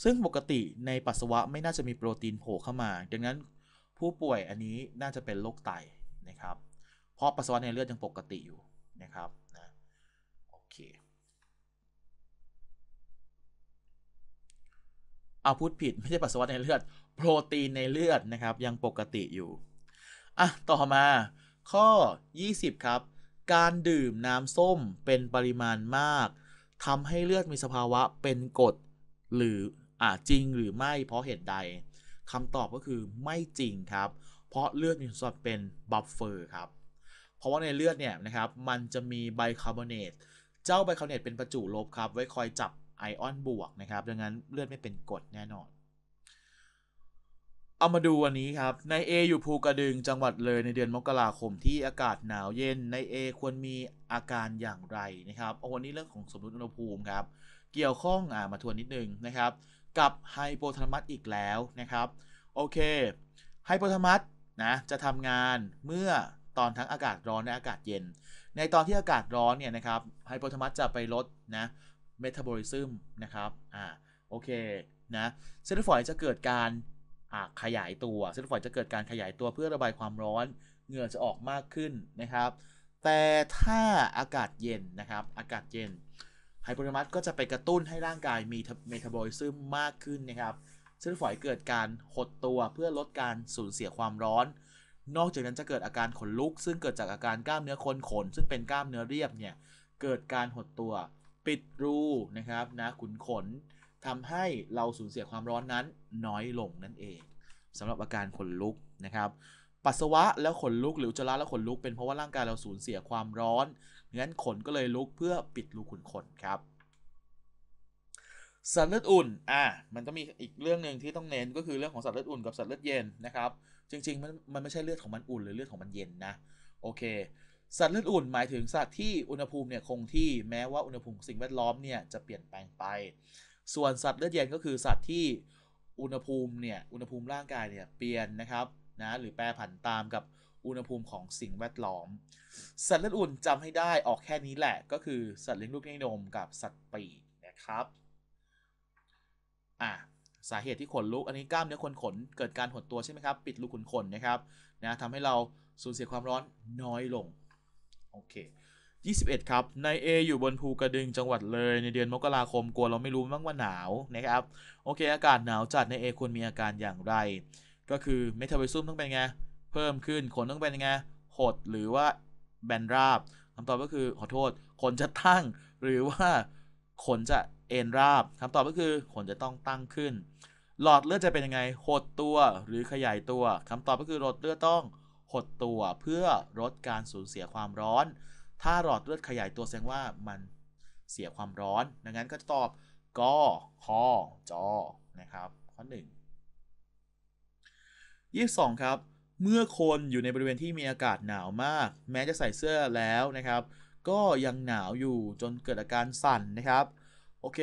ซึ่งปกติในปัสสาวะไม่น่าจะมีโปรตีนโผล่เข้ามา ดังนั้นผู้ป่วยอันนี้น่าจะเป็นโรคไตนะครับ เพราะปัสสาวะในเลือดยังปกติอยู่นะครับเอาพูดผิดไม่ใช่ปัสสาวะในเลือดโปรตีนในเลือดนะครับยังปกติอยู่ อ่ะต่อมาข้อ 20ครับการดื่มน้ำส้มเป็นปริมาณมากทำให้เลือดมีสภาวะเป็นกรดหรืออ่าจริงหรือไม่เพราะเหตุใดคำตอบก็คือไม่จริงครับ เพราะเลือดมีส่วนเป็นบัฟเฟอร์ครับ เพราะว่าในเลือดเนี่ยนะครับมันจะมีไบคาร์บอเนตเจ้าไบคาร์บอเนตเป็นประจุลบครับไว้คอยจับไอออนบวกนะครับ ดังนั้นเลือดไม่เป็นกรดแน่นอน เอามาดูวันนี้ครับ ใน A อยู่ภูกระดึงจังหวัดเลยในเดือนมกราคมที่อากาศหนาวเย็น ใน A ควรมีอาการอย่างไรนะครับเอาวันนี้เรื่องของสมดุลอุณหภูมิครับ เกี่ยวข้องอ่ามาทวนนิดนึงนะครับ กับไฮโปธามัสอีกแล้วนะครับ โอเค ไฮโปธามัสนะ จะทำงานเมื่อตอนทั้งอากาศร้อนและอากาศเย็น ในตอนที่อากาศร้อนเนี่ยนะครับ ไฮโปธามัสจะไปลดนะเมตาบอลิซึมนะครับ อ่า โอเค นะ เซลล์ฝอยจะเกิดการขยายตัว เซลล์ฝอยจะเกิดการขยายตัวเพื่อระบายความร้อน เหงื่อจะออกมากขึ้นนะครับ แต่ถ้าอากาศเย็นนะครับ อากาศเย็น ไฮโปเรมัสก็จะไปกระตุ้นให้ร่างกายมีเมตาบอลิซึมมากขึ้นนะครับ เซลล์ฝอยเกิดการหดตัวเพื่อลดการสูญเสียความร้อน นอกจากนั้นจะเกิดอาการขนลุกซึ่งเกิดจากอาการกล้ามเนื้อคนขน ซึ่งเป็นกล้ามเนื้อเรียบเนี่ย เกิดการหดตัวปิดรูนะครับนะขุนขนทำให้เราสูญเสียความร้อนนั้น น้อยลงนั่นเองสำหรับอาการขนลุกนะครับ ปัสสาวะแล้วขนลุกหรือจระแล้วขนลุกเป็นเพราะว่าร่างกายเราสูญเสียความร้อนงั้นขนก็เลยลุกเพื่อปิดรูขุนขนครับ สัตว์เลือดอุ่นอ่ะมันต้องมีอีกเรื่องหนึ่งที่ต้องเน้นก็คือเรื่องของสัตว์เลือดอุ่นกับสัตว์เลือดเย็นนะครับ จริงๆมันมันไม่ใช่เลือดของมันอุ่น หรือเลือดของมันเย็นนะโอเคสัตว์เลือดอุ่นหมายถึงสัตว์ที่อุณหภูมิเนี่ยคงที่แม้ว่าอุณหภูมิสิ่งแวดล้อมเนี่ยจะเปลี่ยนแปลงไป ส่วนสัตว์เลือดเย็นก็คือสัตว์ที่อุณหภูมิเนี่ยอุณหภูมิร่างกายเนี่ยเปลี่ยนนะครับนะหรือแปรผันตามกับอุณหภูมิของสิ่งแวดล้อม สัตว์เลือดอุ่นจำให้ได้ออกแค่นี้แหละ ก็คือสัตว์เลี้ยงลูกวยนมกับสัตว์ปีกนะครับอ่ะสาเหตุที่ขนลุกอันนี้กล้ามเนื้อขนขนเกิดการหดตัวใช่ไหมครับปิดลูกขนขนนะครับนะทำให้เราสูญเสียความร้อนน้อยลงโอเค21 ครับนายเออยู่บน ภู กระดึงจังหวัดเลย ในเดือนมกราคมกลัวเราไม่รู้บ้างว่าหนาวนะครับ โอเค อากาศหนาวจัดนายเอควรมีอาการอย่างไร ก็คือเมตาบอลิซึมต้อง เป็นไง เพิ่มขึ้นขนต้อง เป็นไง หดหรือว่าแบนราบ คำตอบก็คือขอโทษขนจะตั้งหรือว่าขนจะเอ็นราบคำตอบก็คือขนจะต้องตั้งขึ้น หลอดเลือดจะเป็นยังไง หดตัวหรือขยายตัวคำตอบก็คือหลอดเลือดต้องหดตัวเพื่อลดการสูญเสียความร้อน ถ้าหลอดเลือดขยาย ตัว แสดงว่ามันเสียความร้อน ดังนั้นก็ตอบกอคอจอ นะครับข้อ1 22ครับ เมื่อคนอยู่ในบริเวณที่มีอากาศหนาวมาก แม้จะใส่เสื้อแล้วนะครับ ก็ยังหนาวอยู่จนเกิดอาการสั่นนะครับ โอเค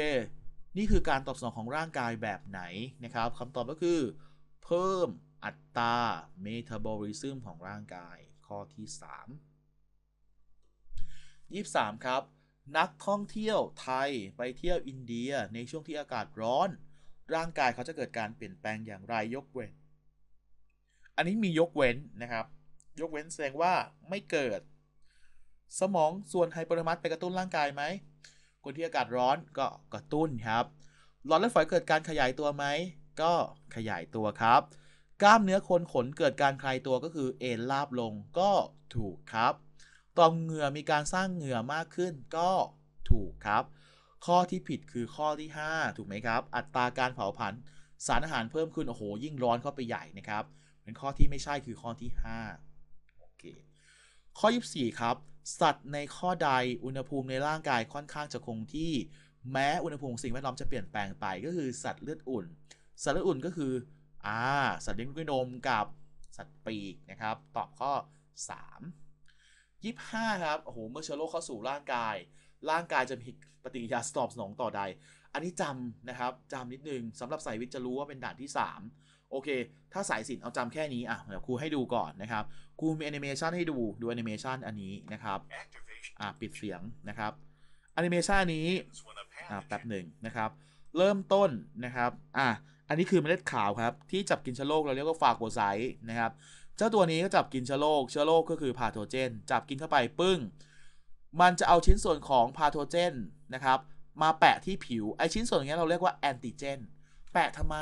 นี่คือการตอบสนองของร่างกายแบบไหนนะครับคำตอบก็คือ เพิ่มอัตราเมตาบอลิซึมของร่างกาย ข้อที่3 23 ครับ นักท่องเที่ยวไทยไปเที่ยวอินเดียในช่วงที่อากาศร้อน ร่างกายเขาจะเกิดการเปลี่ยนแปลงอย่างไรยกเว้น อันนี้มียกเว้นนะครับ ยกเว้นแสดงว่าไม่เกิด สมองส่วนไฮโปทมัสไปกระตุ้นร่างกายไหม คนที่อากาศร้อนก็กระตุ้นครับหลอดเลือดฝอยเกิดการขยายตัวไหม ก็ขยายตัวครับกล้ามเนื้อคนขนเกิดการคลายตัวก็คือเอ็นราบลงก็ถูกครับ ต่อมเหงื่อมีการสร้างเหงื่อมากขึ้นก็ถูกครับ ข้อที่ผิดคือข้อที่ 5 ถูกไหมครับอัตราการเผาผลาญสารอาหารเพิ่มขึ้นโอ้โหยิ่งร้อนเข้าไปใหญ่นะครับเป็นข้อที่ไม่ใช่คือข้อที่5โอเคข้อ 24ครับสัตว์ในข้อใดอุณหภูมิในร่างกายค่อนข้างจะคงที่ แม้อุณหภูมิสิ่งแวดล้อมจะเปลี่ยนแปลงไปก็คือสัตว์เลือดอุ่นสัตว์เลือดอุ่นก็คือ่าสัตว์เลี้ยงด้วยนมกับสัตว์ปีกนะครับ ตอบข้อ3 25 ครับโอ้โหเมื่อเชื้อโรคเข้าสู่ร่างกาย ร่างกายจะมีปฏิกิริยาตอบสนองต่อใด อันนี้จำนะครับจำนิดนึงสำหรับสายวิทย์จะรู้ว่าเป็นด่านที่ 3 โอเค ถ้าสายสินเอาจำแค่นี้อ่ะเดี๋ยวครูให้ดูก่อนนะครับครูมีแอนิเมชันให้ดูดูแอนิเมชันอันนี้นะครับอ่าปิดเสียงนะครับแอนิเมชันนี้อ่าแป๊บหนึ่งนะครับเริ่มต้นนะครับอ่าอันนี้ คือเมล็ดขาว ครับ ที่จับกินเชื้อโรคเราเรียกว่าฟาโกไซต์นะครับเจ้าตัวนี้ก็จับกินเชื้อโรคเชื้อโรคก็คือพาโทเจนจับกินเข้าไปปึ้งมันจะเอาชิ้นส่วนของพาโทเจนนะครับมาแปะที่ผิวไอชิ้นส่วนนี้เราเรียกว่าแอนติเจนแปะทำไม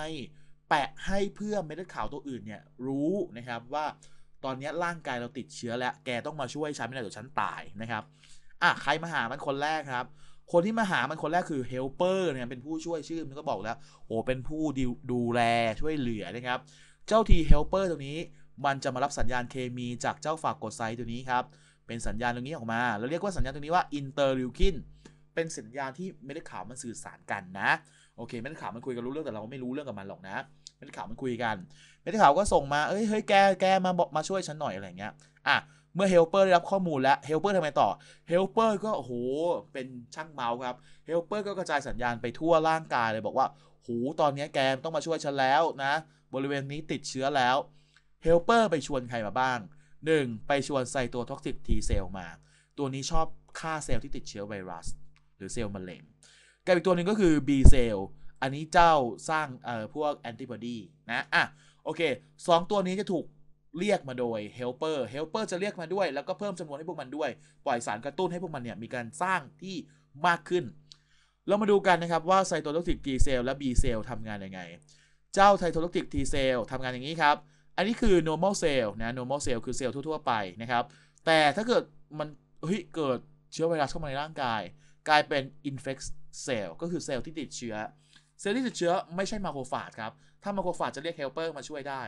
แปะให้เพื่อเม็ดลดขาวตัวอื่นเนี่ยรู้นะครับว่าตอนนี้ร่างกายเราติดเชื้อแล้วแกต้องมาช่วยฉันไม่ได้เดี๋ยวฉันตายนะครับอ่ะใครมาหามันคนแรกครับคนที่มาหามันคนแรกคือเฮลเปอร์เนี่ยเป็นผู้ช่วยชื่อมันก็บอกแล้วโอ้เป็นผู้ดูแลช่วยเหลือนะครับ เจ้าทีเฮลเปอร์ตัวนี้มันจะมารับสัญญาณเคมีจากเจ้าฝากกดไซต์ตัวนี้ครับ เป็นสัญญาณตรงนี้ออกมา เราเรียกว่า สัญญาณตรงนี้ว่าอินเตอร์ลิ n คินเป็นสัญญาณที่เม็ดขาวมันสื่อสารกันนะ โอเคเม็ดขาวมันคุยกันรู้เรื่องแต่เราไม่รู้เรื่องกับมันหรอกนะเม็ดขาวมันคุยกันเม็ดขาวก็ส่งมาเอ้ยเฮ้ยแกแกมาบอกมาช่วยฉันหน่อยอะไรเงี้ยอ่ะเมื่อเฮลเปอร์ได้รับข้อมูลแล้วเฮลเปอร์ทำไมต่อเฮลเปอร์ก็โห เป็นช่างเมาส์ครับเฮลเปอร์ก็กระจายสัญญาณไปทั่วร่างกายเลยบอกว่าโหตอนนี้แกมต้องมาช่วยฉันแล้วนะ บริเวณนี้ติดเชื้อแล้วเฮลเปอร์ไปชวนใครมาบ้าง 1. ไปชวนใส่ตัวท็อกซิกทีเซลมา ตัวนี้ชอบฆ่าเซลล์ที่ติดเชื้อไวรัสหรือเซลล์มะเร็งกับอีกตัวหนึ่งก็คือ B เซลล์ อันนี้เจ้าสร้างเอ่อพวกแอนติบอดีนะ อ่ะ โอเคสองตัวนี้จะถูกเรียกมาโดย helper helper จะเรียกมาด้วยแล้วก็เพิ่มจำนวนให้พวกมันด้วยปล่อยสารกระตุ้นให้พวกมันเนี่ยมีการสร้างที่มากขึ้น เรามาดูกันนะครับว่าไซโตโทติก T เซลและ B เซลทำงานยังไง เจ้าไซโตโทติก T เซลทำงานอย่างนี้ครับ อันนี้คือ normal cell นะ normal cell คือเซลล์ทั่ว ๆ ไปนะครับ แต่ถ้าเกิดมันเฮ้ยเกิดเชื้อไวรัสเข้ามาในร่างกาย กลายเป็น infect cell ก็คือเซลล์ที่ติดเชื้อ เซลล์ที่ติดเชื้อไม่ใช่มาโครฟาจครับถ้ามาโครฟาจจะเรียก helper มาช่วยได้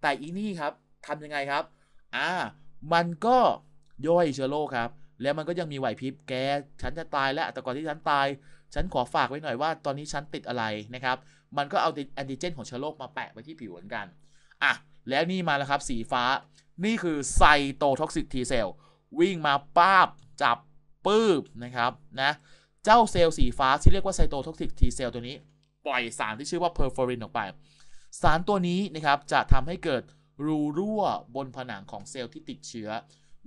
แต่อีนี่ครับทำยังไงครับ อ่า มันก็ย่อยเชื้อโรคครับ แล้วมันก็ยังมีไหวพริบแกฉันจะตายแล้ว แต่ก่อนที่ฉันตาย ฉันขอฝากไว้หน่อยว่าตอนนี้ฉันติดอะไรนะครับ มันก็เอาแอนติเจนของเชื้อโรคมาแปะไว้ที่ผิวเหมือนกัน อ่ะ แล้วนี่มาแล้วครับ สีฟ้า นี่คือไซโตท็อกซิกทีเซลวิ่งมาป้าบจับปื๊บนะครับนะ เจ้าเซลล์สีฟ้าที่เรียกว่าไซโตท็อกซิกทีเซลตัวนี้ ปล่อยสารที่ชื่อว่าเพอร์ฟอรินออกไป สารตัวนี้นะครับจะทำให้เกิดรูรั่วบนผนังของเซลล์ที่ติดเชื้อ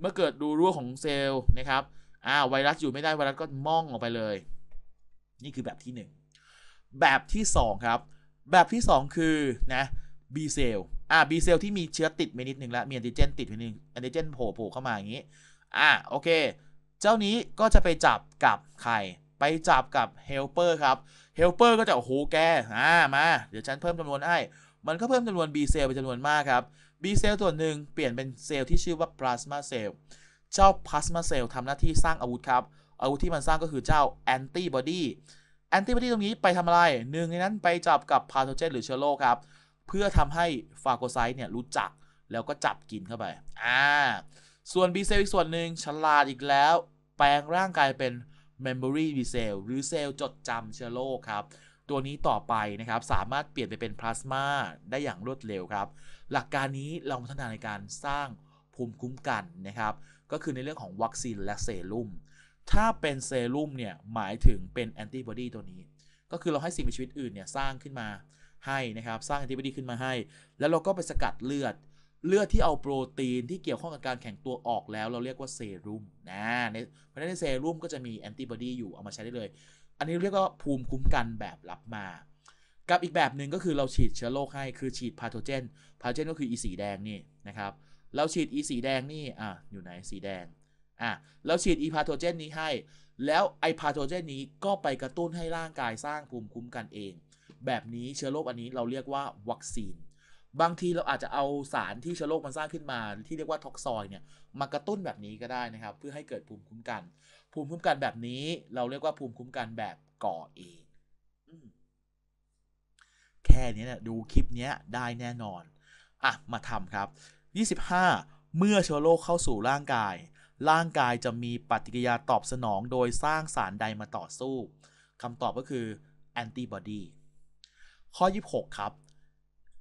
เมื่อเกิดรูรั่วของเซลล์นะครับ อ่าไวรัสอยู่ไม่ได้ไวรัสก็มองออกไปเลย นี่คือแบบที่ 1 แบบที่ 2 ครับ แบบที่ 2 คือนะ B เซลล์อ่า B เซลล์ที่มีเชื้อติดไปนิดหนึ่งแล้วมีแอนติเจนติดไปนึงแอนติเจนโผล่โผล่เข้ามาอย่างนี้ อ่าโอเค เจ้านี้ก็จะไปจับกับไข่ไปจับกับเฮลเปอร์ครับเฮลเปอร์ก็จะโอ้โหแก อ่ามาเดี๋ยวฉันเพิ่มจำนวนให้มันก็เพิ่มจำนวน B เซลล์เป็นจำนวนมากครับ B เซลล์ตัวหนึ่ง เปลี่ยนเป็นเซลล์ที่ชื่อว่า plasma cell เจ้า plasma cell ทำหน้าที่สร้างอาวุธครับ อาวุธที่มันสร้างก็คือเจ้า antibody antibody ตรงนี้ไปทำอะไรหนึ่งในนั้นไปจับกับพาโ o เจนหรือเชื้อโรคครับ เพื่อทำให้ฟาโกไซต์เนี่ย รู้จักแล้วก็จับกินเข้าไป อ่า ส่วน B เซลล์อีกส่วนหนึ่งฉลาดอีกแล้ว แปลงร่างกายเป็น memory B cell หรือเซลล์จดจำเชื้อโรคครับตัวนี้ต่อไปนะครับ สามารถเปลี่ยนไปเป็นพลาสมาได้อย่างรวดเร็วครับ หลักการนี้เราพัฒนาในการสร้างภูมิคุ้มกันนะครับ ก็คือในเรื่องของวัคซีนและเซรุ่มถ้าเป็นเซรุ่มเนี่ยหมายถึงเป็นแอนติบอดีตัวนี้ก็คือเราให้สิ่งมีชีวิตอื่นเนี่ยสร้างขึ้นมาให้นะครับ สร้างแอนติบอดีขึ้นมาให้ แล้วเราก็ไปสกัดเลือด เลือดที่เอาโปรตีนที่เกี่ยวข้องกับการแข่งตัวออกแล้วเราเรียกว่าเซรุ่มนะในเพราะฉะนั้นเซรุ่มก็จะมีแอนติบอดีอยู่เอามาใช้ได้เลยอันนี้เรียกว่า ภูมิคุ้มกันแบบรับมา กับอีกแบบหนึ่งก็คือเราฉีดเชื้อโรคให้ คือฉีดพาโทเจน พาโทเจนก็คืออีสีแดงนี่นะครับ เราฉีดอีสีแดงนี่ อ่ะ อยู่ไหน สีแดง อ่ะ เราฉีดอีพาโทเจนนี้ให้ แล้วไอพาโทเจนนี้ก็ไปกระตุ้นให้ร่างกายสร้างภูมิคุ้มกันเอง แบบนี้เชื้อโรคอันนี้เราเรียกว่าวัคซีน บางทีเราอาจจะเอาสารที่เชื้อโรคมันสร้างขึ้นมา ที่เรียกว่าท็อกซอยเนี่ย มากระตุ้นแบบนี้ก็ได้นะครับ เพื่อให้เกิดภูมิคุ้มกันภูมิคุ้มกันแบบนี้เราเรียกว่าภูมิคุ้มกันแบบก่อเอง แค่นี้นะดูคลิปนี้ได้แน่นอน อ่ะ มาทำครับ 25 เมื่อเชื้อโรคเข้าสู่ร่างกาย ร่างกายจะมีปฏิกิริยาตอบสนองโดยสร้างสารใดมาต่อสู้ คำตอบก็คือแอนติบอดี ข้อ 26 ครับ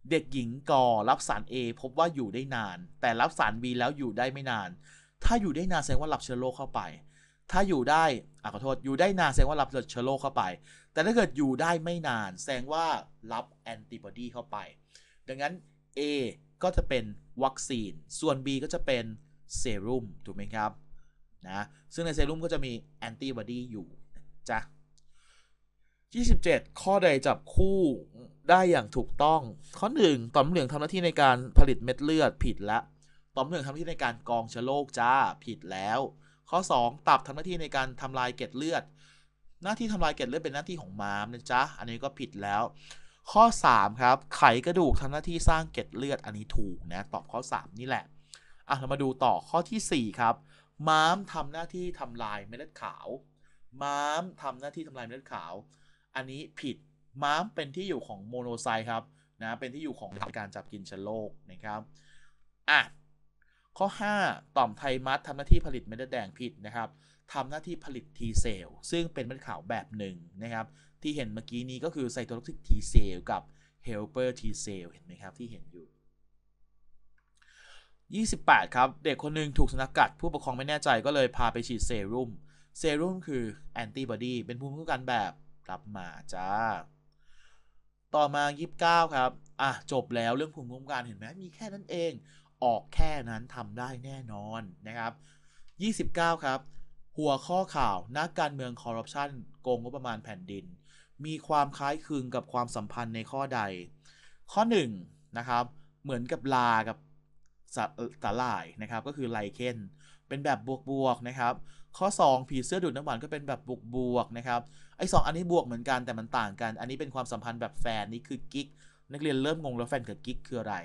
เด็กหญิงกอรับสาร A พบว่าอยู่ได้นาน แต่รับสาร B แล้วอยู่ได้ไม่นาน ถ้าอยู่ได้นานแสดงว่ารับเชื้อโรคเข้าไปถ้าอยู่ได้อ่ะขอโทษ อยู่ได้นานแสดงว่ารับเชื้อโรคเข้าไป แต่ถ้าเกิดอยู่ได้ไม่นานแสดงว่ารับ แอนติบอดี เข้าไป ดังนั้น A ก็จะเป็นวัคซีน ส่วน B ก็จะเป็นเซรุ่มถูกไหมครับ นะ ซึ่งในเซรุ่มก็จะมี แอนติบอดี อยู่ จ้ะ 27 ข้อใดจับคู่ได้อย่างถูกต้อง ข้อ1ต่อมเหลืองทำหน้าที่ในการผลิตเม็ดเลือดผิดละต่อมเหลืองทำหน้าที่ในการกรองเชื้อโรคจ้าผิดแล้วข้อ2ตับทำหน้าที่ในการทำลายเกล็ดเลือด หน้าที่ทำลายเกล็ดเลือดเป็นหน้าที่ของม้ามนะจ๊ะอันนี้ก็ผิดแล้ว ข้อ 3 ครับ ไขกระดูกทำหน้าที่สร้างเกล็ดเลือดอันนี้ถูกนะตอบข้อ 3 นี่แหละอ่ะเรามาดูต่อข้อที่4ครับม้ามทำหน้าที่ทำลายเม็ดเลือดขาว ม้ามทำหน้าที่ทำลายเม็ดเลือดขาว อันนี้ผิดม้ามเป็นที่อยู่ของโมโนไซต์ครับนะเป็นที่อยู่ของการจับกินเชื้อโรคนะครับอ่ะข้อ 5 ต่อมไทมัสทำหน้าที่ผลิตเม็ดเลือดแดงผิดนะครับทำหน้าที่ผลิต T เซลล์ซึ่งเป็นเม็ดขาวแบบหนึ่งนะครับ ที่เห็นเมื่อกี้นี้ก็คือไซโตท็กซิก T เซลล์กับเฮเปอร์ท T เซลล์เห็นไหมครับที่เห็นอยู่ 28 ครับ เด็กคนหนึ่งถูกสุนัขกัดผู้ปกครองไม่แน่ใจก็เลยพาไปฉีดเซรุ่มเซรุ่มคือแอนติบอดีเป็นภูมิคุ้มกันแบบรับมาจ้าต่อมา 29ครับอ่ะจบแล้วเรื่องภูมิคุ้มกันเห็นไหมมีแค่นั้นเองออกแค่นั้นทำได้แน่นอนนะครับ29 ครับ หัวข้อข่าวนักการเมืองคอร์รัปชันโกงงบประมาณแผ่นดิน มีความคล้ายคลึงกับความสัมพันธ์ในข้อใด ข้อ1นะครับเหมือนกับลา กับสสาลายนะครับก็คือไลเคนเป็นแบบบวกๆนะครับข้อ 2 ผีเสื้อดูดน้ำหวานก็เป็นแบบบวกๆ นะครับไอ้สอันนี้ บวกเหมือนกัน แต่มันต่างกัน อันนี้เป็นความสัมพันธ์แบบแฟนนี่คือกิ๊กนักเรียนเริ่มงงแล้วแฟนกับกิ๊กคืออะไร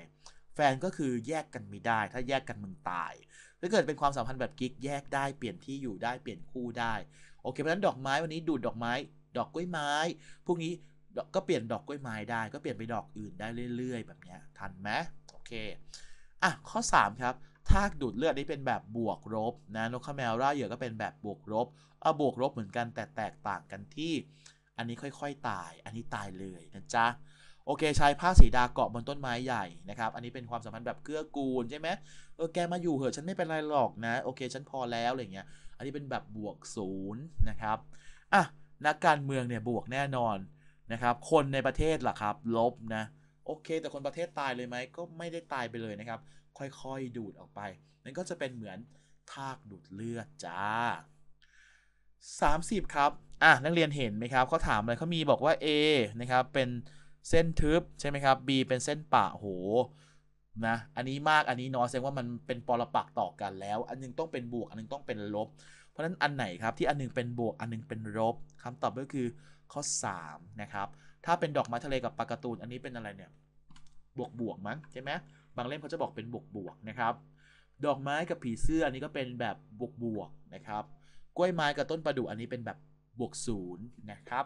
แฟนก็คือแยกกันไม่ได้ ถ้าแยกกันมึงตายถ้าเกิดเป็นความสัมพันธ์แบบกิ๊กแยกได้ เปลี่ยนที่อยู่ได้ เปลี่ยนคู่ได้ โอเค เพราะฉะนั้นดอกไม้วันนี้ดูดดอกไม้ ดอกกล้วยไม้ พวกนี้ ก็เปลี่ยนดอกกล้วยไม้ได้ ก็เปลี่ยนไปดอกอื่นได้เรื่อย ๆแบบนี้ ทันไหมโอเค อ่ะข้อ 3 ครับทากดูดเลือดนี้เป็นแบบบวกลบนะ นกขมแมวร่าเหยื่อก็เป็นแบบบวกลบเอาบวกลบเหมือนกันแต่แตกต่างกันที่ อันนี้ค่อย ๆตาย อันนี้ตายเลยนะจ๊ะโอเคชายผ้าสีดาเกาะบนต้นไม้ใหญ่นะครับ อันนี้เป็นความสัมพันธ์แบบเกื้อกูลใช่ไหมเออแกมาอยู่เหอะฉันไม่เป็นไรหรอกนะโอเคฉันพอแล้วอะไรเงี้ยอันนี้เป็นแบบบวกศูนย์นะครับอ่ะนักการเมืองเนี่ยบวกแน่นอนนะครับคนในประเทศล่ะครับ ลบนะโอเค แต่คนประเทศตายเลยไหมก็ไม่ได้ตายไปเลยนะครับค่อยๆดูดออกไปนั่นก็จะเป็นเหมือนทากดูดเลือดจ้า30 ครับอ่ะนักเรียนเห็นไหมครับเขาถามอะไรเขามีบอกว่า A นะครับเป็นเส้นทึบใช่ไหมครับ B เป็นเส้นป่าโหนะ อันนี้มากอันนี้น้อยแสดงว่ามันเป็น ปรปักต่อกันแล้ว อันนึง ต้องเป็นบวกอันนึงต้องเป็นลบเพราะฉะนั้นอันไหนครับที่อันนึง เป็นบวกอันนึงเป็นลบคำตอบก็คือข้อ 3 นะครับ ถ้าเป็นดอกไม้ทะเลกับปลากระตูนอันนี้เป็นอะไร เนี่ย บวกบวกมั้งใช่ไหมบางเล่มเขาจะบอกเป็นบวกบวกนะครับ ดอกไม้กับผีเสื้ออันนี้ก็เป็นแบบบวกบวกนะครับ กล้วยไม้กับต้นประดู่อันนี้เป็นแบบบวกศูนย์นะครับ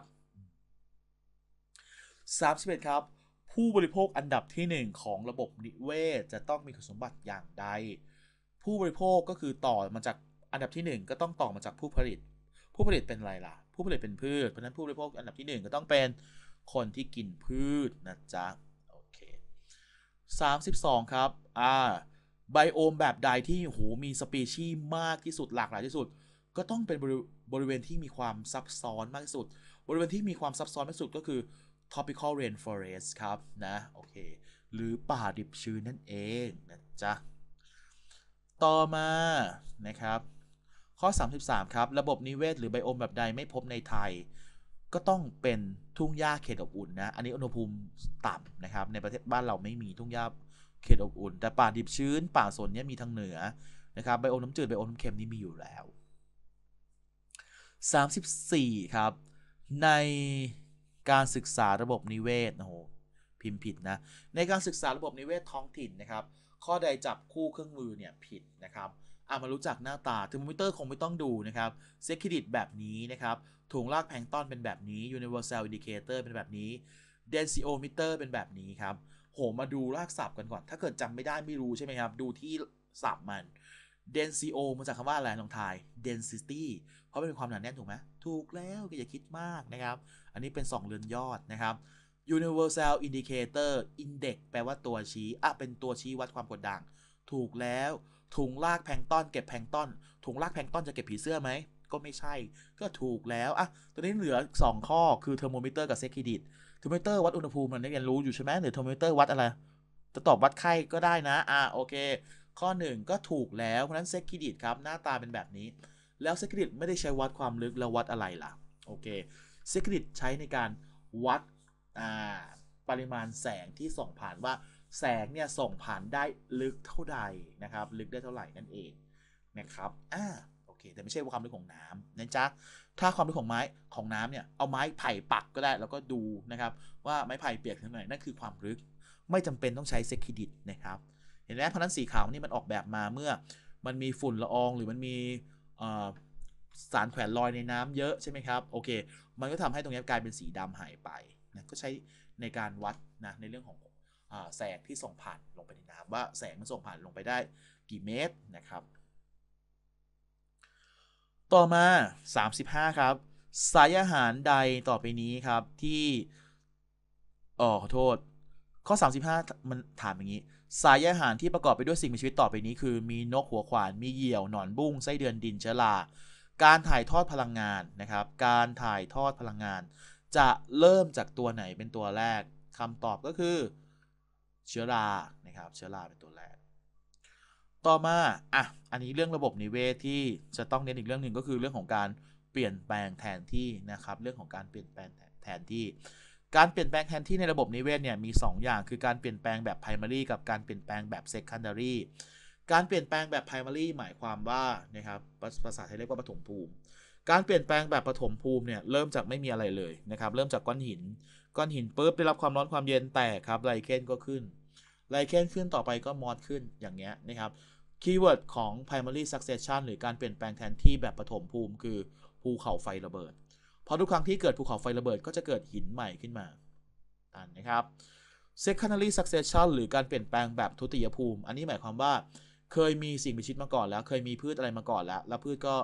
31 ครับ ผู้บริโภคอันดับที่ 1 ของระบบนิเวศจะต้องมีคุณสมบัติอย่างใดผู้บริโภคก็คือต่อ มาจากอันดับที่ 1 ก็ต้องต่อมาจากผู้ผลิต ผู้ผลิตเป็นอะไรล่ะผู้ผลิตเป็นพืชเพราะนั้นผู้บริโภคอันดับที่ 1 ก็ต้องเป็นคนที่กินพืชนะจ๊ะโอเค32 ครับอ่าไบโอมแบบใดที่โหมีสปีชีส์มากที่สุดหลากหลายที่สุด ก็ต้องเป็นบริบริเวณที่มีความซับซ้อนมากที่สุด บริเวณที่มีความซับซ้อนมากที่สุดก็คือ tropical rainforest ครับ นะ โอเค หรือป่าดิบชื้นนั่น เอง นะจ๊ะต่อมานะครับ ข้อ 33 ครับระบบ นิเวศ หรือไบโอม แบบใดไม่พบในไทย ก็ต้องเป็นทุ่งหญ้าเขตอบอุ่น นะ อันนี้อุณหภูมิต่ำนะ ครับ ในประเทศบ้านเราไม่มีทุ่งหญ้าเขตอบอุ่น แต่ป่าดิบชื้น ป่าสนนี้มีทางเหนือนะครับไบโอมน้ำจืดไบโอมน้ำเค็มนี่มีอยู่แล้ว34ครับในการศึกษาระบบนิเวศโอ้โหพิมพ์ผิดนะในการศึกษาระบบนิเวศท้องถิ่นนะครับ ข้อใดจับคู่เครื่องมือเนี่ยผิดนะครับอามารู้จักหน้าตาเทอร์โมมิเตอร์คงไม่ต้องดูนะครับเซคิดิตแบบนี้นะครับถุงลากแพงต้อนเป็นแบบนี้ universal indicator เป็นแบบนี้ densiometer เป็นแบบนี้ครับโหมาดูรากศัพท์กันก่อน ถ้าเกิดจำไม่ได้ไม่รู้ใช่ไหมครับดูที่ศัพท์มัน densio มาจากคำว่าอะไรลองทาย density เพราะเป็นความหนาแน่นถูกไหมถูกแล้วก็อย่าคิดมากนะครับอันนี้เป็น 2 เรือนยอดนะครับ universal indicator index แปลว่าตัวชี้ อ่ะ เป็นตัวชี้วัดความกดดันถูกแล้ว ถุงลากแพงต้อนเก็บแพงต้อน ถุงลากแพงต้อนจะเก็บผีเสื้อไหม ก็ไม่ใช่ ก็ถูกแล้ว อ่ะ ตอนนี้เหลือ 2 ข้อคือเทอร์โมมิเตอร์กับเซกคิดิตเทอร์โมมิเตอร์วัดอุณหภูมิมันเรียนรู้อยู่ใช่ไหม หรือเทอร์โมมิเตอร์วัดอะไร จะตอบวัดไข้ก็ได้นะ อ่ะโอเค ข้อ 1 ก็ถูกแล้ว เพราะนั้นเซกคิดิตครับหน้าตาเป็นแบบนี้ แล้วเซกคิดิตไม่ได้ใช้วัดความลึกแล้ววัดอะไรล่ะ โอเคเซกริตใช้ในการวัดปริมาณแสงที่ส่องผ่านว่าแสงเนี่ยส่องผ่านได้ลึกเท่าใดนะครับลึกได้เท่าไหร่นั่นเองนะครับอ่าโอเค แต่ไม่ใช่ความลึกของน้ำนะจ๊ะถ้าความลึกของไม้ของน้ำเนี่ยเอาไม้ไผ่ปักก็ได้แล้วก็ดูนะครับ ว่าไม้ไผ่เปียกเท่าไหร่นั่นคือความลึกไม่จำเป็นต้องใช้เซกิดิตนะครับเห็นไหมพนันสีขาวนี่มันออกแบบมาเมื่อมันมีฝุ่นละอองหรือมันมีสารแขวนลอยในน้ำเยอะใช่ไหมครับโอเคมันก็ทำให้ตรงนี้กลายเป็นสีดำหายไปนะก็ใช้ในการวัดนะในเรื่องของแสงที่ส่งผ่านลงไปในน้ำว่าแสงมันส่งผ่านลงไปได้กี่เมตรนะครับ ต่อมา 35 ครับ สายอาหารใดต่อไปนี้ครับที่อ๋อขอโทษข้อ 35 มันถามอย่างนี้ สายอาหารที่ประกอบไปด้วยสิ่งมีชีวิตต่อไปนี้คือมีนกหัวขวานมีเหยี่ยวหนอนบุ้ง ไส้เดือนดินเชื้อราการถ่ายทอดพลังงานนะครับ การถ่ายทอดพลังงานจะเริ่มจากตัวไหนเป็นตัวแรกคำตอบก็คือเชื้อรานะครับ เชื้อราเป็นตัวแรก ต่อมา อ่ะ อันนี้เรื่องระบบนิเวศที่จะต้องเน้นอีกเรื่องหนึ่งก็คือเรื่องของการเปลี่ยนแปลงแทนที่นะครับ เรื่องของการเปลี่ยนแปลงแทนที่ การเปลี่ยนแปลงแทนที่ในระบบนิเวศเนี่ยมี 2 อย่าง คือการเปลี่ยนแปลงแบบ primary กับการเปลี่ยนแปลงแบบ secondary การเปลี่ยนแปลงแบบ primary หมายความว่านะครับภาษาไทยเรียกว่าปฐมภูมิ การเปลี่ยนแปลงแบบปฐมภูมิเนี่ยเริ่มจากไม่มีอะไรเลยนะครับเริ่มจากก้อนหินก้อนหินปุ๊บได้รับความร้อนความเย็นแตกครับไลเคนก็ขึ้น ไลเคนขึ้นต่อไปก็มอสขึ้นอย่างเงี้ยนะครับคีย์เวิร์ดของ primary succession หรือการเปลี่ยนแปลงแทนที่แบบปฐมภูมิ คือภูเขาไฟระเบิด พอทุกครั้งที่เกิดภูเขาไฟระเบิดก็จะเกิดหินใหม่ขึ้นมาอ่านะครับ secondary succession หรือการเปลี่ยนแปลงแบบทุติยภูมิ อันนี้หมายความว่าเคยมีสิ่งมีชีวิตมาก่อนแล้ว เคยมีพืชอะไรมาก่อนแล้ว แล้วพืชก็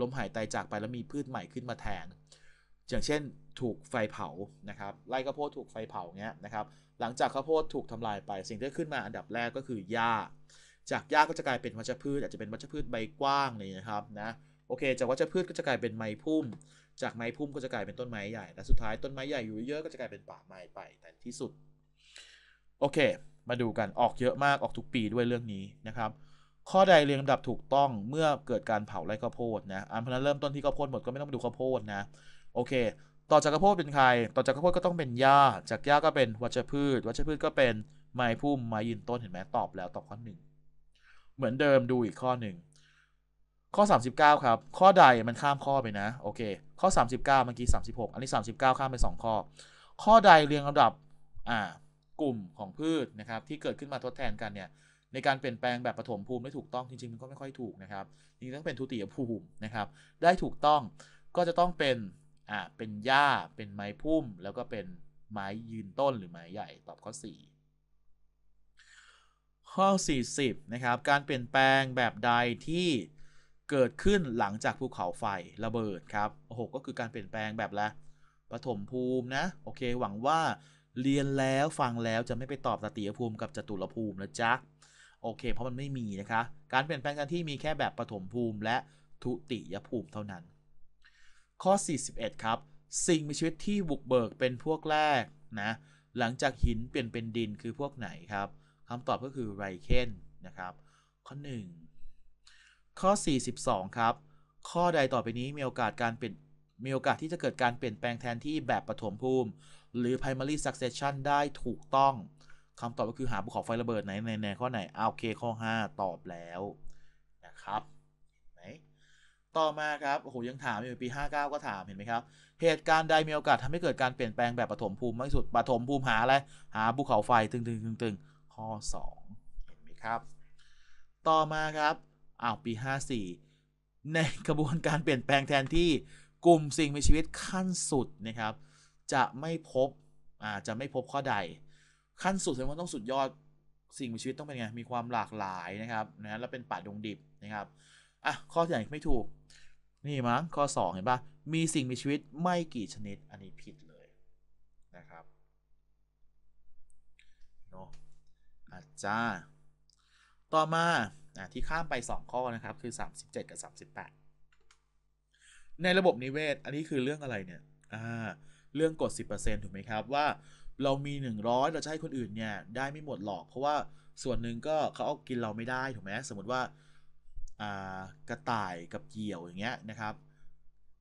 ล้มหายตายจากไปแล้วมีพืชใหม่ขึ้นมาแทน อย่างเช่น ถูกไฟเผานะครับไร่ข้าวโพดถูกไฟเผาเงี้ยนะครับ หลังจากข้าวโพดถูกทำลายไป สิ่งที่ขึ้นมาอันดับแรกก็คือหญ้า จากหญ้าก็จะกลายเป็นวัชพืชอาจจะเป็นวัชพืชใบกว้างเลยนะครับนะโอเค จากวัชพืชก็จะกลายเป็นไม้พุ่ม จากไม้พุ่มก็จะกลายเป็นต้นไม้ใหญ่และสุดท้ายต้นไม้ใหญ่อยู่เยอะก็จะกลายเป็นป่าไม้ไปแต่ที่สุด โอเค มาดูกันออกเยอะมากออกทุกปีด้วยเรื่องนี้นะครับข้อใดเรียงลำดับถูกต้องเมื่อเกิดการเผาไร่ข้าวโพดนะอันพนันเริ่มต้นที่ข้าวโพดหมดก็ไม่ต้องไปดูข้าวโพดนะโอเคต่อจากข้าวโพดเป็นใครต่อจากข้าวโพดก็ต้องเป็นหญ้าจากหญ้าก็เป็นวัชพืชวัชพืชก็เป็นไม้พุ่มไม้ยืนต้นเห็นไหมตอบแล้วตอบข้อหนึ่งเหมือนเดิมดูอีกข้อหนึ่งข้อ 39 ครับ ข้อใดมันข้ามข้อไปนะโอเคข้อ39เมื่อกี้36 อันนี้ 39 ข้ามไป2ข้อ ข้อใดเรียงลำดับอ่ากลุ่มของพืชนะครับที่เกิดขึ้นมาทดแทนกันเนี่ยในการเปลี่ยนแปลงแบบปฐมภูมิได้ถูกต้องจริงๆมันก็ไม่ค่อยถูกนะครับจริงๆต้องเป็นทุติยภูมินะครับได้ถูกต้องก็จะต้องเป็นอ่าเป็นหญ้าเป็นไม้พุ่ม แล้วก็เป็นไม้ยืนต้นหรือไม้ใหญ่ตอบข้อ 4 ข้อ 40นะครับการเปลี่ยนแปลงแบบใดที่เกิดขึ้นหลังจากภูเขาไฟระเบิดครับโอ้โหก็คือการเปลี่ยนแปลงแบบละปฐมภูมินะโอเคหวังว่าเรียนแล้วฟังแล้วจะไม่ไปตอบตติยภูมิกับจตุรภูมินะจ๊ะโอเค เพราะมันไม่มีนะคะการเปลี่ยนแปลงการที่มีแค่แบบปฐมภูมิและทุติยภูมิเท่านั้นข้อ 41 ครับ สิ่งมีชีวิตที่บุกเบิกเป็นพวกแรกนะหลังจากหินเปลี่ยนเป็นดินคือพวกไหนครับคำตอบก็คือไรเคนนะครับ ข้อ 1 ข้อ 42 ครับ ข้อใดต่อไปนี้มีโอกาสการเปลี่ยนมีโอกาสที่จะเกิดการเปลี่ยนแปลงแทนที่แบบปฐมภูมิ หรือ primary succession ได้ถูกต้องคำตอบก็คือ หาภูเขาไฟระเบิด ไหนในนข้อไหนเอาโอเคข้อ5 ตอบแล้วนะครับไหนต่อมาครับโอ้โหยังถามอยู่ปี59ก็ถามเห็นไหมครับ เหตุการณ์ใดมีโอกาสทำให้เกิดการเปลี่ยนแปลงแบบปฐมภูมิมากที่สุดปฐมภูมิหาอะไรหาภูเขาไฟตึงตึงตึงตึงข้อ2เห็นไหมครับ ต่อมาครับ อ้าวปี 54 ในกระบวนการเปลี่ยนแปลงแทนที่กลุ่มสิ่งมีชีวิตขั้นสุดนะครับจะไม่พบอาจจะไม่พบข้อใดขั้นสุดแสดงว่าต้องสุดยอดสิ่งมีชีวิตต้องเป็นไง มีความหลากหลายนะครับนะแล้วเป็นป่าดงดิบนะครับอ่ะข้อ่ไหนไม่ถูกนี่มั้งข้อ2เห็นปะมีสิ่งมีชีวิตไม่กี่ชนิดอันนี้ผิดเลยนะครับเนาะอาจาต่อมาอ่ะที่ข้ามไป 2 ข้อนะครับคือ 37กับ 38 ในระบบนิเวศอันนี้คือเรื่องอะไรเนี่ยอ่าเรื่องกด 10%ถูกไหมครับว่าเรามี 100 เราจะให้คนอื่นเนี่ยได้ไม่หมด หรอก เพราะว่าส่วนหนึ่งก็เขาเอากินเราไม่ได้ถูกไหมสมมติว่ากระต่ายกับเหยี่ยวอย่างเงี้ยนะครับ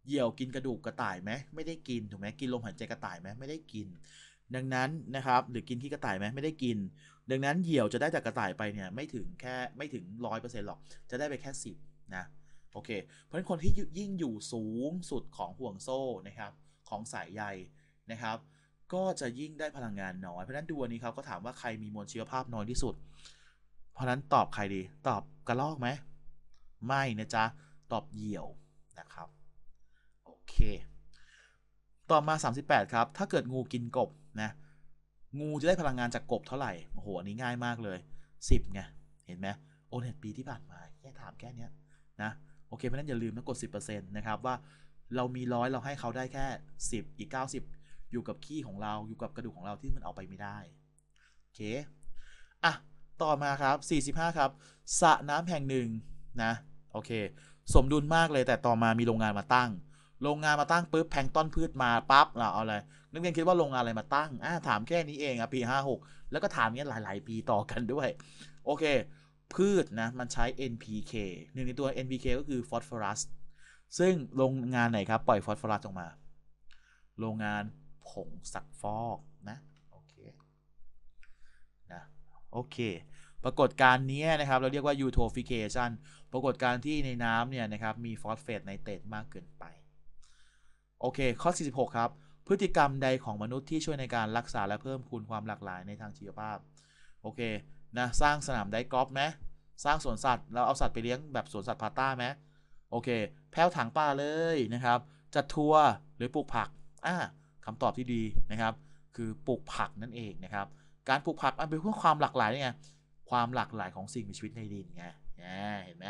เหยี่ยวกินกระดูก กระต่ายไหมไม่ได้กินถูกไหมกินลมหายใจกระต่ายไหมไม่ได้กิน ดังนั้นนะครับ หรือกินที่กระต่ายไหมไม่ได้กิน ดังนั้นเหยี่ยวจะได้จากกระต่ายไปเนี่ยไม่ถึงแค่ไม่ถึงร้อยเปอร์เซ็นต์หรอกจะได้ไปแค่สิบนะโอเคเพราะฉะนั้นคนที่ยิ่งอยู่สูงสุดของห่วงโซ่นะครับ ของสายใยนะครับก็จะยิ่งได้พลังงานน้อย เพราะนั้นดูอันนี้เขาก็ถามว่าใครมีมวลชีวภาพน้อยที่สุด เพราะนั้นตอบใครดี ตอบกระลอกไหม ไม่นะจ๊ะตอบเหยี่ยวนะครับ โอเค ต่อมา 38 ครับ ถ้าเกิดงูกินกบนะ งูจะได้พลังงานจากกบเท่าไหร่ โอ้โหอันนี้ง่ายมากเลย 10ไง เห็นไหมโอเนตุปีที่ผ่านมา แค่ถามแค่นี้นะ โอเค เพราะนั้น อย่าลืมนะกด 10%นะครับว่าเรามีร้อยเราให้เขาได้แค่10 อีก 90อยู่กับ ขี้ ของเราอยู่กับกระดูกของเราที่มันเอาไปไม่ได้โอเคอ่ะต่อมาครับ 45 ครับสระน้ำแห่งหนึ่งนะ โอเคสมดุลมากเลยแต่ต่อมามี โรงงานมาตั้งโรงงานมาตั้งปุ๊บแพงต้นพืชมาปั๊บเราเอาอะไรนักเรียนคิด ว่าโรงงาน อะไรมาตั้ง อ่าถาม แค่ นี้เองอ่ะปี56แล้วก็ถามเงี้ยหลาย ๆปีต่อกันด้วยโอเคพืชนะมันใช้ NPK หนึ่งในตัว NPK ก็คือฟอสฟอรัสซึ่งโรงงานไหนครับปล่อยฟอสฟอรัสออกมา โรงงานผงซักฟอก นะ โอเคนะโอเค ปรากฏการนี้นะครับ เราเรียกว่ายูโทฟิเคชันปรากฏการที่ในน้ำเนี่ย นะครับ มี ฟอสเฟตไนเตรตมาก เกิน ไป โอเค ข้อ46 ครับ พฤติกรรมใดของมนุษย์ที่ช่วยในการรักษาและเพิ่มคูณความหลากหลายในทาง ชีวภาพ โอเค นะ สร้างสนามไดกอล์ฟไหมสร้างสวนสัตว์เราเอาสัตว์ไปเลี้ยงแบบสวนสัตว์พาต้าไหมโอเคแพ้วถังป้าเลยนะครับ จัดทัวร์หรือปลูกผักอ่าคำตอบที่ดีนะครับคือปลูกผักนั่นเองนะครับการปลูกผักมันเป็นเพื่อความหลากหลายไงความหลากหลายของสิ่งมีชีวิตในดินไงเห็นไหม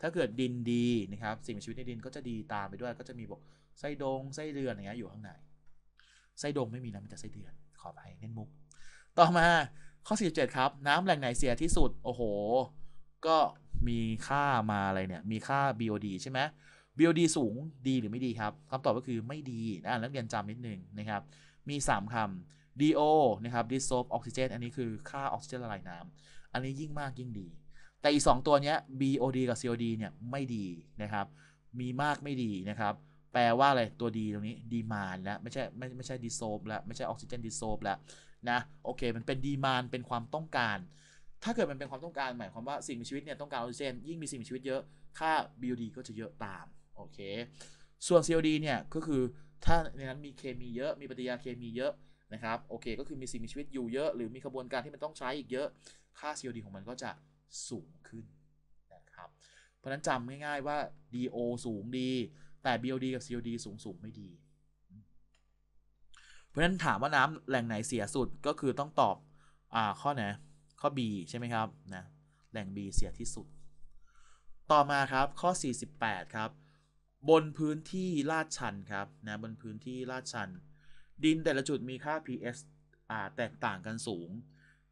ถ้าเกิดดินดีนะครับสิ่งมีชีวิตในดินก็จะดีตามไปด้วยก็จะมีบอกไส้ดงไส้เดือนอย่างเงี้ยอยู่ข้างในไส้ดงไม่มีนะมีแต่ไส้เดือน ขอไปเน้นมุกต่อมาข้อ47ครับน้ำแหล่งไหนเสียที่สุดโอ้โหก็มีค่ามาอะไรเนี่ยมีค่า BOD ใช่ไหมบีโอดีสูงดีหรือไม่ดีครับคำตอบก็คือไม่ดีนะนักเรียนจำนิดนึงนะครับมี 3 คำ DO นะครับ Dissolved Oxygen อันนี้คือค่าออกซิเจนละลายน้ำอันนี้ยิ่งมากยิ่งดี แต่อีก 2 ตัวนี้ BOD กับ COD เนี่ยไม่ดี นะครับมีมากไม่ดีนะครับแปลว่าอะไรตัวดีตรงนี้ดีมานแล้วไม่ใช่ไม่ไม่ใช่ดิโซฟแล้วไม่ใช่ออกซิเจนดิโซฟแล้วนะโอเคมันเป็นดีมานเป็นความต้องการ ถ้าเกิดมันเป็นความต้องการหมายความว่าสิ่งมีชีวิตเนี่ยต้องการออกซิเจนยิ่งมีสิ่งมีชีวิตเยอะค่า BOD ก็จะเยอะตามโอเค ส่วน COD เนี่ย ก็คือถ้าในนั้นมีเคมีเยอะ มีปฏิกิริยาเคมีเยอะนะครับ โอเค ก็คือมีสิ่ง มีชีวิตอยู่เยอะ หรือมีกระบวนการที่มันต้องใช้อีกเยอะ ค่า COD ของมันก็จะสูงขึ้น นะครับ เพราะนั้นจำง่าย ๆ ว่า DO สูงดี แต่ BOD กับ COD สูงสูงไม่ดี เพราะนั้นถามว่าน้ำแหล่งไหนเสียสุด ก็คือต้องตอบอ่าข้อไหน ข้อ B ใช่ไหมครับนะ แหล่ง B เสียที่สุด ต่อมาครับข้อ 48 ครับบนพื้นที่ลาดชันครับ นะ บนพื้นที่ลาดชัน ดินแต่ละจุดมีค่า PS แตกต่างกันสูง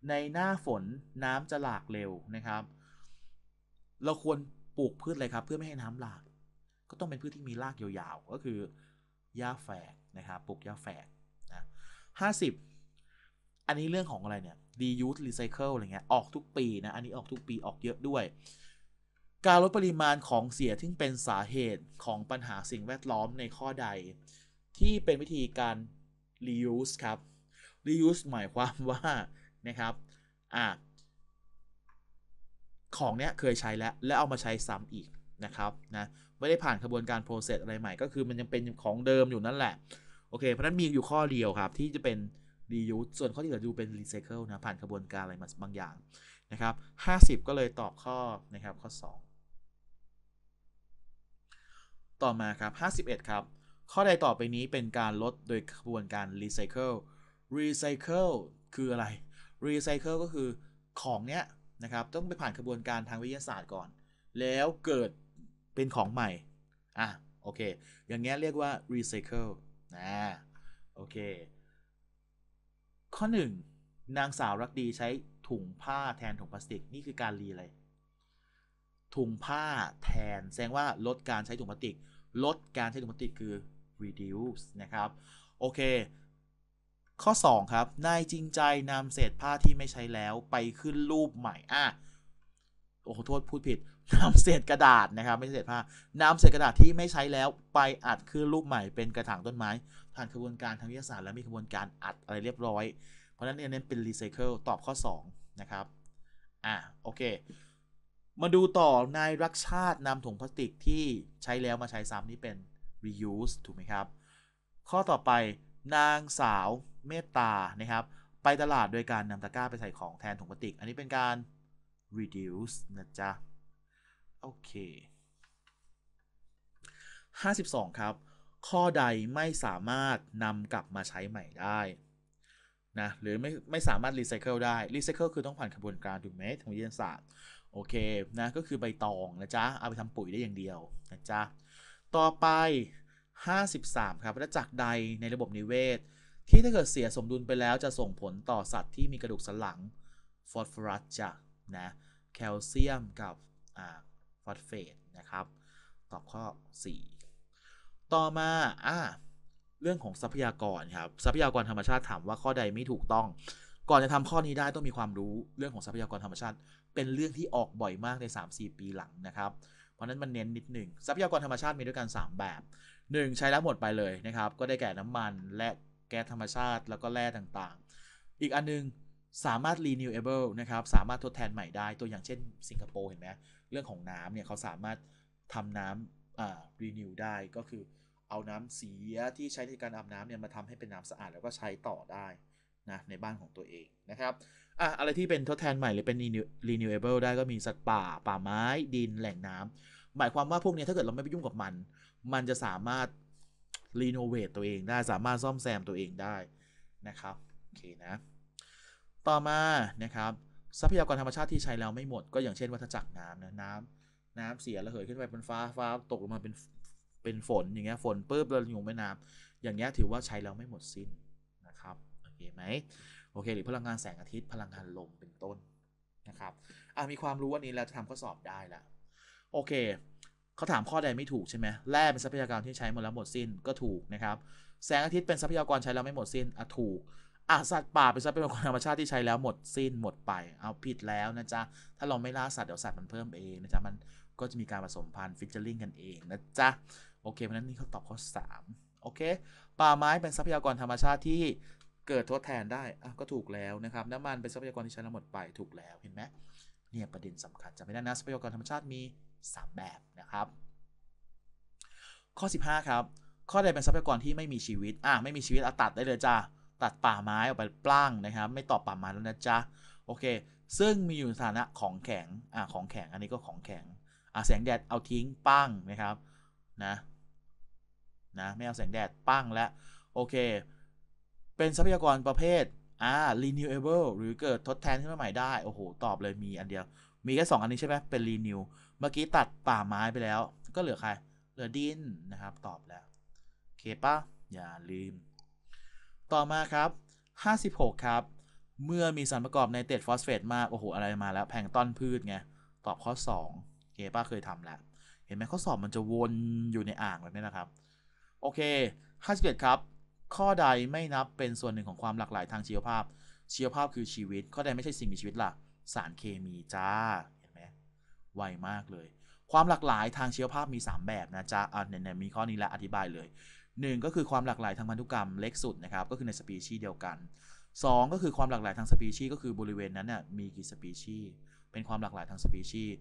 ในหน้าฝนน้ำจะหลากเร็วนะครับ เราควรปลูกพืชอะไรครับ เพื่อไม่ให้น้ำหลาก ก็ต้องเป็นพืชที่มีรากยาวๆก็คือหญ้าแฝกนะครับปลูกหญ้าแฝกนะห้าสิบอันนี้เรื่องของอะไร เนี่ย reuse recycle อะไรเงี้ยออกทุกปีนะอันนี้ออกทุกปีออกเยอะด้วยการลดปริมาณของเสียที่เป็นสาเหตุของปัญหาสิ่งแวดล้อมในข้อใด ที่เป็นวิธีการ reuse ครับ reuse หมายความว่า นะครับ อ่ของเนี้ยเคยใช้แล้ว แล้วเอามาใช้ซ้ำอีกนะครับ นะ ไม่ได้ผ่านกระบวนการ process อะไรใหม่ ก็คือมันยังเป็นของเดิมอยู่นั่นแหละ โอเค เพราะนั้นมีอยู่ข้อเดียวครับ ที่จะเป็น reuse ส่วนข้อที่เหลือดูเป็น recycle นะผ่านกระบวนการอะไรมาบางอย่าง นะครับ50 ก็เลยตอบข้อนะครับ ข้อ 2ต่อมาครับ 51 ครับ ข้อใดต่อไปนี้เป็นการลดโดยกระบวนการรีไซเคิลรีไซเคิลคืออะไรรีไซเคิลก็คือของเนี้ยนะครับ ต้องไปผ่านกระบวนการทางวิทยาศาสตร์ก่อน แล้วเกิดเป็นของใหม่ อ่ะโอเคอย่างเงี้ยเรียกว่ารีไซเคิลนะโอเค ข้อ 1 นางสาวรักดีใช้ถุงผ้าแทนถุงพลาสติกนี่คือการรีอะไรถุงผ้าแทนแสดงว่าลดการใช้ถุงพลาสติกลดการใช้ถุงพลาสติกคือ reduce นะครับโอเคข้อ2ครับนายจริงใจนำเศษผ้าที่ไม่ใช้แล้วไปขึ้นรูปใหม่อ่ะโอ้โหโทษพูดผิดนำเศษกระดาษนะครับไม่ใช่เศษผ้านำเศษกระดาษที่ไม่ใช้แล้วไปอัดขึ้นรูปใหม่เป็นกระถางต้นไม้ผ่านกระบวนการทางวิทยาศาสตร์และมีกระบวนการอัดอะไรเรียบร้อยเพราะนั้นเน้นเป็นรีไซเคิลตอบข้อ2นะครับอ่ะโอเคมาดูต่อนายรักชาตินำถุงพลาสติกที่ใช้แล้วมาใช้ซ้ำนี่เป็น reuse ถูกไหมครับ ข้อต่อไปนางสาวเมตตานะครับ ไปตลาดโดยการนำตะกร้าไปใส่ของแทนถุงพลาสติก อันนี้เป็นการ reduce นะจ๊ะ โอเค 52 ครับ ข้อใดไม่สามารถนำกลับมาใช้ใหม่ได้นะ หรือไม่ไม่สามารถรีไซเคิลได้ รีไซเคิลคือต้องผ่านกระบวนการถูกไหมทางวิทยาศาสตร์โอเคนะก็คือใบตองนะจ๊ะ เอาไปทำปุ๋ยได้อย่างเดียวนะจ๊ะ ต่อไป 53 ครับวัะจักใดในระบบนิเวศ ที่ถ้าเกิดเสียสมดุลไปแล้วจะส่งผลต่อสัตว์ที่มีกระดูกสันหลัง ฟอสฟอรัสจ้ะนะ แคลเซียมกับฟอสเฟตนะครับตอบข้อ 4 ต่อมา อ่าเรื่องของทรัพยากร ครับทรัพยากรธรรมชาติถามว่าข้อใดไม่ถูกต้อง ก่อนจะทำข้อนี้ได้ต้องมีความรู้เรื่องของทรัพยากรธรรมชาติเป็นเรื่องที่ออกบ่อยมากใน 3-4 ปีหลังนะครับ เพราะนั้นมันเน้นนิดหนึ่งทรัพยากรธรรมชาติมีด้วยกัน 3 แบบ 1. ใช้แล้วหมดไปเลยนะครับ ก็ได้แก่น้ำมันและแก๊สธรรมชาติแล้วก็แร่ต่างๆ อีกอันนึง สามารถ renewable นะครับ สามารถทดแทนใหม่ได้ตัวอย่างเช่นสิงคโปร์เห็นไหมเรื่องของน้ำเนี่ยเขาสามารถทำน้ำรีน renew ได้ก็คือเอาน้ำเสียที่ใช้ในการอาบน้ำเนี่ยมาทำให้เป็นน้ำสะอาด แล้วก็ใช้ต่อได้นะในบ้านของตัวเองนะครับอะอะไร ที่เป็น ทดแทนใหม่ หรือ เป็น renewable ได้ก็มีสัตว์ ป่าป่าไม้ดินแหล่งน้ำ หมายความว่า พวก นี้ถ้าเกิดเราไม่ไปยุ่งกับมัน มันจะสามารถรีโนเวทตัวเองได้สามารถซ่อมแซมตัวเองได้นะครับ โอเค นะ ต่อมา นะ ครับทรัพยากรธรรมชาติ ที่ใช้ แล้วไม่หมด ก็อย่างเช่นวัฏจักรน้ำนะน้ำน้ำเสียระเหยขึ้นไปเป็นฟ้าฟ้า ตกลงมาเป็นเป็นฝนอย่างเงี้ยฝนปุ๊บเราลงแม่น้ำอย่างเงี้ยถือว่าใช้แล้วไม่หมดสิ้นนะครับโอเคไหมโอเคหรือพลังงานแสงอาทิตย์พลังงานลมเป็นต้นนะครับอ่มีความรู้วันนี้แล้วทำข้อสอบได้ละโอเคเขาถามข้อใดไม่ถูกใช่ไหมแร่เป็นทรัพยากรที่ใช้หมดแล้วหมดสิ้นก็ถูกนะครับแสงอาทิตย์เป็นทรัพยากรใช้แล้วไม่หมดสิ้นอ่ะถูกอ่ะสัตว์ป่าเป็นทรัพยากรธรรมชาติที่ใช้แล้วหมดสิ้นหมดไปเอาผิดแล้วนะจ๊ะถ้าเราไม่ล่าสัตว์เดี๋ยวสัตว์มันเพิ่มเองนะจ๊ะมันก็จะมีการผสมพันธุ์ฟิชเชอร์ลิงกันเองนะจ๊ะโอเคเพราะนั้นนี่เขาตอบข้อ3โอเคป่าไม้เป็นทรัพยากรธรรมชาติที่เกิดทดแทนได้ ก็ถูกแล้วนะครับ น้ำมันเป็นทรัพยากรที่ใช้แล้วหมดไป ถูกแล้ว เห็นไหมเนี่ยประเด็นสำคัญจำไม่ได้นะ ทรัพยากรธรรมชาติมี 3 แบบนะครับ ข้อ15ครับ ข้อใดเป็นทรัพยากรที่ไม่มีชีวิต อ่ะไม่มีชีวิตเอาตัดได้เลยจ้าตัดป่าไม้ออกไปปล้างนะครับ ไม่ตอบป่าไม้แล้วนะจ้าโอเค ซึ่งมีอยู่ในฐานะของแข็ง อ่ะ ของแข็ง อันนี้ก็ของแข็ง อ่ะ แสงแดดเอาทิ้งปั้งนะครับ นะ นะ ไม่เอาแสงแดดปั้งแล้วโอเคเป็นทรัพยากรประเภท อ่า renewable หรือเกิดทดแทน ขึ้นมาใหม่ได้ โอ้โห ตอบเลยมีอันเดียวมีแค่2อันนี้ใช่ไหมเป็น renew เมื่อกี้ตัดป่าไม้ไปแล้ว ก็เหลือใคร เหลือดินนะครับตอบแล้ว โอเคปะอย่าลืมต่อมาครับ 56 ครับ เมื่อมีสารประกอบในเตดฟอสเฟตมากโอ้โหอะไรมาแล้วแพงต้นพืชไงตอบข้อ2โอเคป้าเคยทำแล้ว เห็นไหมข้อสอบมันจะวนอยู่ในอ่างแบบนี้นะครับโอเค5 7ครับข้อใดไม่นับเป็นส่วนหนึ่งของความหลากหลายทางชีวภาพ ชีวภาพคือชีวิต ข้อใดไม่ใช่สิ่งมีชีวิตล่ะสารเคมีจ้า เห็นไหมไวมากเลย ความหลากหลายทางชีวภาพมี 3 แบบนะจ๊ะอ่าเนี่ย มีข้อนี้แล้วอธิบายเลย 1 ก็คือความหลากหลายทางพันธุกรรมเล็กสุดนะครับ ก็คือในสปีชีส์เดียวกัน 2 ก็คือความหลากหลายทางสปีชีส์ก็คือบริเวณนั้นน่ยมีกี่สปีชีส์เป็นความหลากหลายทางสปีชีส์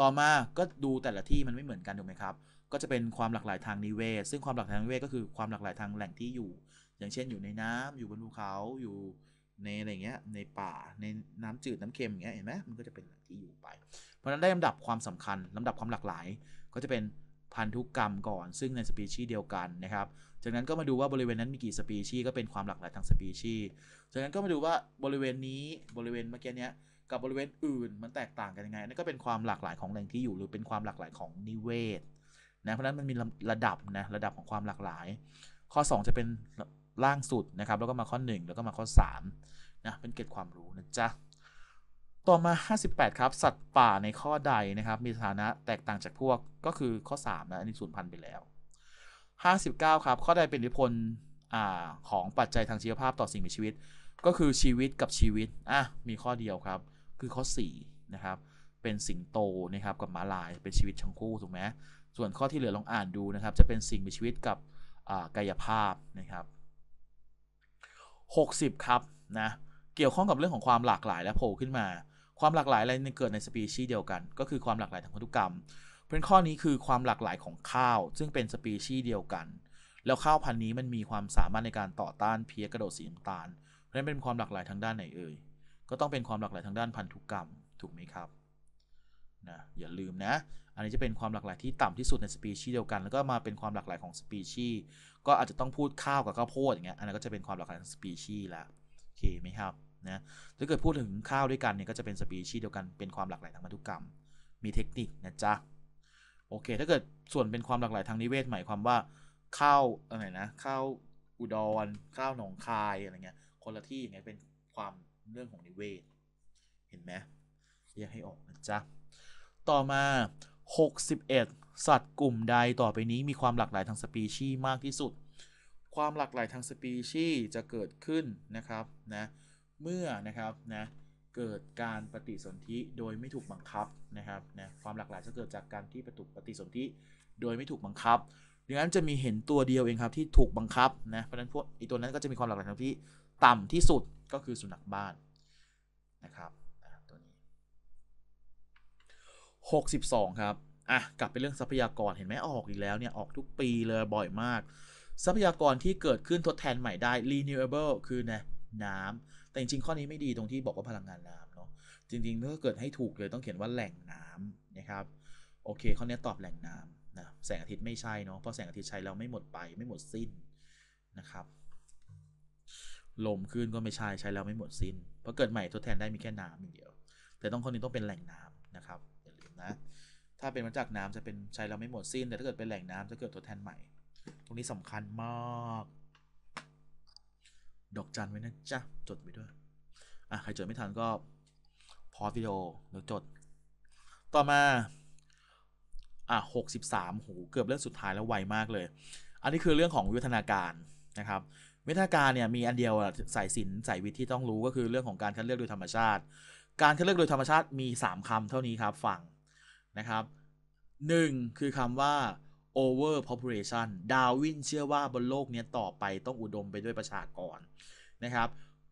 ต่อมา ก็ดูแต่ละที่มันไม่เหมือนกันถูกไหมครับก็จะเป็นความหลากหลายทางนิเวศ ซึ่งความหลากหลายทางนิเวศก็คือความหลากหลายทางแหล่งที่อยู่ อย่างเช่นอยู่ในน้ำ อยู่บนภูเขา อยู่ใน อะไรเงี้ย ในป่า ในน้ำจืดน้ำเค็มอย่างเงี้ย เห็นไหมมันก็จะเป็นที่อยู่ไป เพราะนั้นได้ลำดับความสำคัญลำดับความหลากหลาย ก็จะเป็นพันธุกรรมก่อน ซึ่งในสปีชีส์เดียวกันนะครับ จากนั้นก็มาดูว่าบริเวณนั้นมีกี่สปีชีส์ ก็เป็นความหลากหลายทางสปีชีส์ จากนั้นก็มาดูว่าบริเวณนี้ บริเวณเมื่อกี้เนี้ย กับบริเวณอื่น มันแตกต่างกันยังไง นั่นก็เป็นความหลากหลายของแหล่งที่อยู่ หรือเป็นความหลากหลายของนิเวศนะเพราะนั้นมันมีระดับ นะ ระดับของความหลากหลาย ข้อ 2 จะเป็นล่างสุด นะ ครับ แล้วก็มาข้อ 1 แล้วก็มาข้อ3นะเป็นเกณฑ์ความรู้นะจ๊ะต่อมา 58 ครับ สัตว์ป่าในข้อใด นะ ครับ มีสถานะแตกต่างจากพวกก็คือข้อ3นะ อันนี้สูญพันธุ์ไปแล้ว 59 ครับข้อใด เป็นอิทธิพลของปัจจัยทางชีวภาพต่อสิ่งมีชีวิต ก็คือชีวิตกับชีวิตอ่ะมีข้อเดียวครับ คือข้อ4นะครับเป็นสิงโตนะครับกับมาลายเป็นชีวิตชั้งคู่ถูกไหมส่วนข้อที่เหลือลองอ่านดูนะครับ จะเป็นสิ่งมีชีวิตกับกายภาพนะครับ 60 ครับนะ เกี่ยวข้องกับเรื่องของความหลากหลายและโผล่ขึ้นมา ความหลากหลายอะไรเกิดในสปีชีส์เดียวกัน ก็คือความหลากหลายทางพันธุกรรม เพ็นข้อนี้คือความหลากหลายของข้าวซึ่งเป็นสปีชีส์เดียวกัน แล้วข้าวพันธุ์นี้มันมีความสามารถในการต่อต้านเพี้ยกระโดดสีน้ำตาล เพราะนั้นเป็นความหลากหลายทางด้านไหนเอ่ยก็ต้องเป็นความหลากหลายทางด้านพันธุกรรมถูกไหมครับนะอย่าลืมนะอันนี้จะเป็นความหลากหลายที่ต่ำที่สุดในสปีชีส์เดียวกันแล้วก็มาเป็นความหลากหลายของสปีชีส์ก็อาจจะต้องพูดข้าวกับข้าวโพดอย่างเงี้ยอันนั้นก็จะเป็นความหลากหลายของสปีชีส์ละโอเคไหมครับนะถ้าเกิดพูดถึงข้าวด้วยกันเนี่ยก็จะเป็นสปีชีส์เดียวกันเป็นความหลากหลายทางพันธุกรรมมีเทคนิคนะจ๊ะโอเค ถ้าเกิดส่วนเป็นความหลากหลายทางนิเวศ หมายความว่าข้าวอะไรนะข้าวอุดร ข้าวหนองคายอะไรเงี้ยคนละที่อย่างเงี้ยเป็นความเรื่องของนิเวศเห็นไหมแยกให้ออกนะจ๊ะต่อมา61 สัตว์กลุ่มใดต่อไปนี้มีความหลากหลายทางสปีชีส์มากที่สุด ความหลากหลายทางสปีชีส์จะเกิดขึ้นนะครับนะ เมื่อนะครับนะเกิดการปฏิสนธิโดยไม่ถูกบังคับนะครับนะความหลากหลายจะเกิดจากการที่ปฏิสนธิโดยไม่ถูกบังคับดังนั้นจะมีเห็นตัวเดียวเองครับที่ถูกบังคับนะเพราะฉะนั้นพวกอีตัวนั้นก็จะมีความหลากหลายทางที่ต่ำที่สุดก็คือสุนัขบ้านนะครับ62 ครับ อ่ะ กลับไป เรื่องทรัพยากรเห็นไหมออกอีกแล้ว เนี่ย ออกทุกปีเลยบ่อยมาก ทรัพยากรที่เกิดขึ้นทดแทนใหม่ได้ renewable คือนะน้ำ แต่ จริง ๆ ข้อนี้ไม่ดีตรงที่บอกว่าพลังงาน น้ำเนาะจริงๆถ้าเกิดให้ถูกเลยต้องเขียนว่าแหล่งน้ำนะครับโอเคข้อนี้ตอบแหล่งน้ำนะแสงอาทิตย์ไม่ใช่เนาะเพราะแสงอาทิตย์ใช้แล้วไม่หมดไปไม่หมดสิ้นนะครับ ลมคลื่นก็ไม่ใช่ใช้แล้วไม่หมดสิ้นเพราะเกิดใหม่ทดแทนได้มีแค่น้ำอย่างเดียว แต่ต้องข้อนี้ต้องเป็นแหล่งน้ำนะครับนะถ้าเป็นมาจากน้ำจะเป็นใช้เราไม่หมดสิ้น แต่ ถ้าเกิดเป็นแหล่งน้ำจะเกิดตัวแทนใหม่ ตรงนี้สำคัญมาก ดอกจันไว้นะจ๊ะจดไปด้วยอ่ะใครจดไม่ทันก็พอวิดีโอแล้วจดต่อมาอ่ะหกสิบสามหูเกือบเรื่องสุดท้ายแล้วไวมากเลย อันนี้คือเรื่องของวิทนาการ นะครับวิทยาการเนี่ยมีอันเดียวสายศิลสายวิทย์ที่ต้องรู้ก็คือเรื่องของการคัดเลือกโดยธรรมชาติ การคัดเลือกโดยธรรมชาติมี 3 คำเท่านี้ครับฟังนะครับหนึ่งคือคำว่า over population ดาวินเชื่อว่าบนโลกนี้ต่อไปต้องอุดมไปด้วยประชากร นะครับ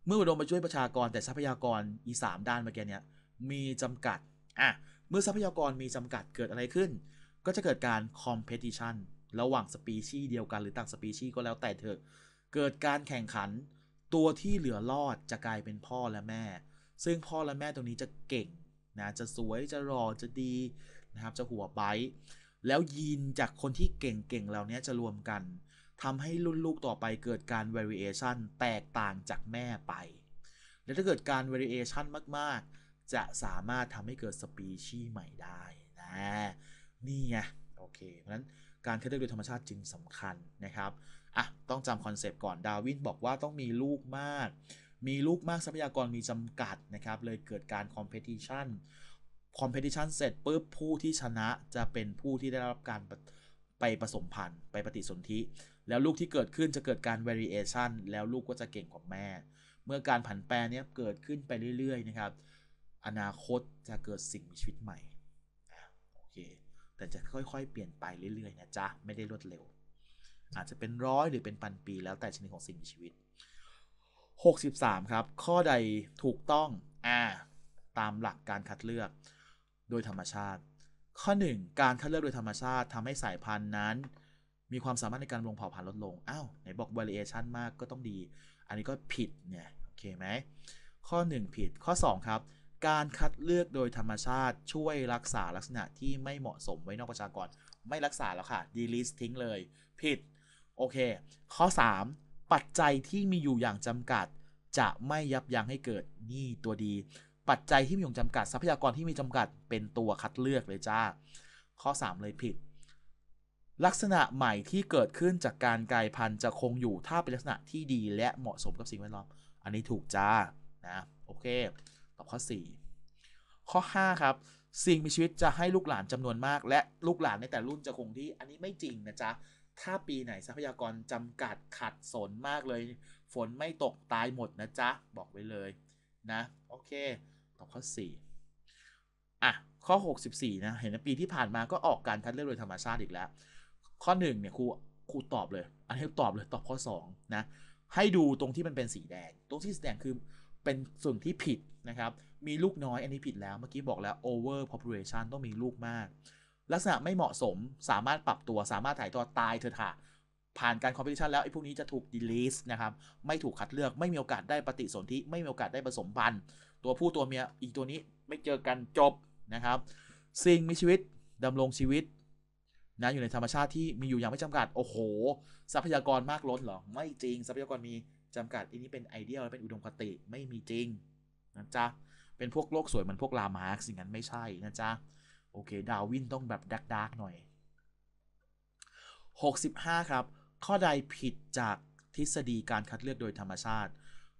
เมื่ออุดมไปด้วยประชากรแต่ทรัพยากรอีสาด้านเมื่อกี้เนี้ยมีจำกัด อ่ะเมื่อทรัพยากรมีจำกัดเกิดอะไรขึ้นก็จะเกิดการ competition ระหว่างสปีชีส์เดียวกัน หรือต่างสปีชีส์ก็แล้วแต่เถอะ เกิดการแข่งขันตัวที่เหลือรอดจะกลายเป็นพ่อและแม่ ซึ่งพ่อและแม่ตรงนี้จะเก่งนะจะสวย จะหล่อจะดี นะครับ จะหัวไบแล้วยีนจากคนที่เก่งๆ เหล่านี้จะรวมกัน ทำให้รุ่น ลูก ต่อไปเกิดการ variation แตกต่างจากแม่ไป และถ้าเกิดการ variation มากๆ จะสามารถทำให้เกิดสปีชีส์ใหม่ได้ นะ นี่ไง โอเค เพราะนั้นการคัดเลือกโดยธรรมชาติจึงสำคัญนะครับอ่ะต้องจำคอนเซปต์ก่อน ดาวินบอกว่าต้องมีลูกมากมีลูกมากทรัพยากรมีจำกัดนะครับเลยเกิดการคอมเพติชันคอมเพติชันเสร็จปุ๊บผู้ที่ชนะจะเป็นผู้ที่ได้รับการไปผสมพันธุ์ไปปฏิสนธิแล้วลูกที่เกิดขึ้นจะเกิดการ variation แล้วลูกก็จะเก่งกว่าแม่ เมื่อการผันแปรนี้เกิดขึ้นไปเรื่อย ๆ นะครับ อนาคตจะเกิดสิ่งมีชีวิตใหม่โอเคแต่จะค่อยๆ เปลี่ยนไปเรื่อยๆนะจ๊ะไม่ได้รวดเร็ว อาจจะเป็นร้อยหรือเป็นพันปี แล้วแต่ชนิดของสิ่งมีชีวิต63ครับ ข้อใดถูกต้องอ่าตามหลักการคัดเลือกโดยธรรมชาติ ข้อ1 การคัดเลือกโดยธรรมชาติทำให้สายพันธุ์นั้น มีความสามารถในการลงเผ่าพันธุ์ลดลงอ้าวไหนบอก variation มากก็ต้องดีอันนี้ก็ผิดเนี่ยโอเคไหมข้อ 1 ผิดข้อ 2 ครับ การคัดเลือกโดยธรรมชาติช่วยรักษาลักษณะที่ไม่เหมาะสมไว้นอกประชากรไม่รักษาแล้วค่ะ delete ทิ้งเลยผิดโอเค ข้อ 3ปัจจัยที่มีอยู่อย่างจำกัด จะไม่ยับยั้งให้เกิดนี่ตัวดี ปัจจัยที่มีอยู่จำกัดทรัพยากรที่มีจำกัดเป็นตัวคัดเลือกเลยจ้า ข้อ 3 เลยผิด ลักษณะใหม่ที่เกิดขึ้นจากการกลายพันธุ์จะคงอยู่ถ้าเป็นลักษณะที่ดี และเหมาะสมกับสิ่งแวดล้อมอันนี้ถูกจ้านะโอเคตอบข้อ 4 ข้อ5ครับสิ่งมีชีวิตจะให้ลูกหลานจำนวนมาก และลูกหลานในแต่รุ่นจะคงที่ อันนี้ไม่จริงนะจ๊ะถ้าปีไหนทรัพยากรจำกัดขัดสนมากเลย ฝนไม่ตกตายหมดนะจ๊ะบอกไว้เลยนะ โอเค ตอบข้อ4อ่ะข้อ 64 นะ เห็นในปีที่ผ่านมาก็ออกการคัดเลือกโดยธรรมชาติอีกแล้ว ข้อ1เนี่ยครูครูตอบเลย อันนี้ตอบเลยตอบข้อ2นะ ให้ดูตรงที่มันเป็นสีแดง ตรงที่สีแดงคือเป็นส่วนที่ผิดนะครับ มีลูกน้อยอันนี้ผิดแล้วเมื่อกี้บอกแล้ว over population ต้องมีลูกมากลักษณะไม่เหมาะสม สามารถปรับตัว สามารถถ่ายทอดตายเถอะค่ะ ผ่านการคอมเพลชันแล้วไอ้พวกนี้จะถูกดีลิสนะครับ ไม่ถูกคัดเลือก ไม่มีโอกาสได้ปฏิสนธิ ไม่มีโอกาสได้ผสมพันธุ์ ตัวผู้ตัวเมียอีกตัวนี้ไม่เจอกันจบนะครับ สิ่งมีชีวิตดำรงชีวิตนะอยู่ในธรรมชาติที่มีอยู่อย่างไม่จำกัด โอ้โห ทรัพยากรมากล้นหรอ ไม่จริง ทรัพยากรมีจำกัดอันนี้เป็นไอเดียเป็นอุดมคติไม่มีจริงนะจ๊ะ เป็นพวกโลกสวยเหมือนพวกลามาร์กสิ่งนั้นไม่ใช่นะจ๊ะโอเค ดาวินต้องแบบดักดักหน่อย 65 ครับ ข้อใดผิดจากทฤษฎีการคัดเลือกโดยธรรมชาติ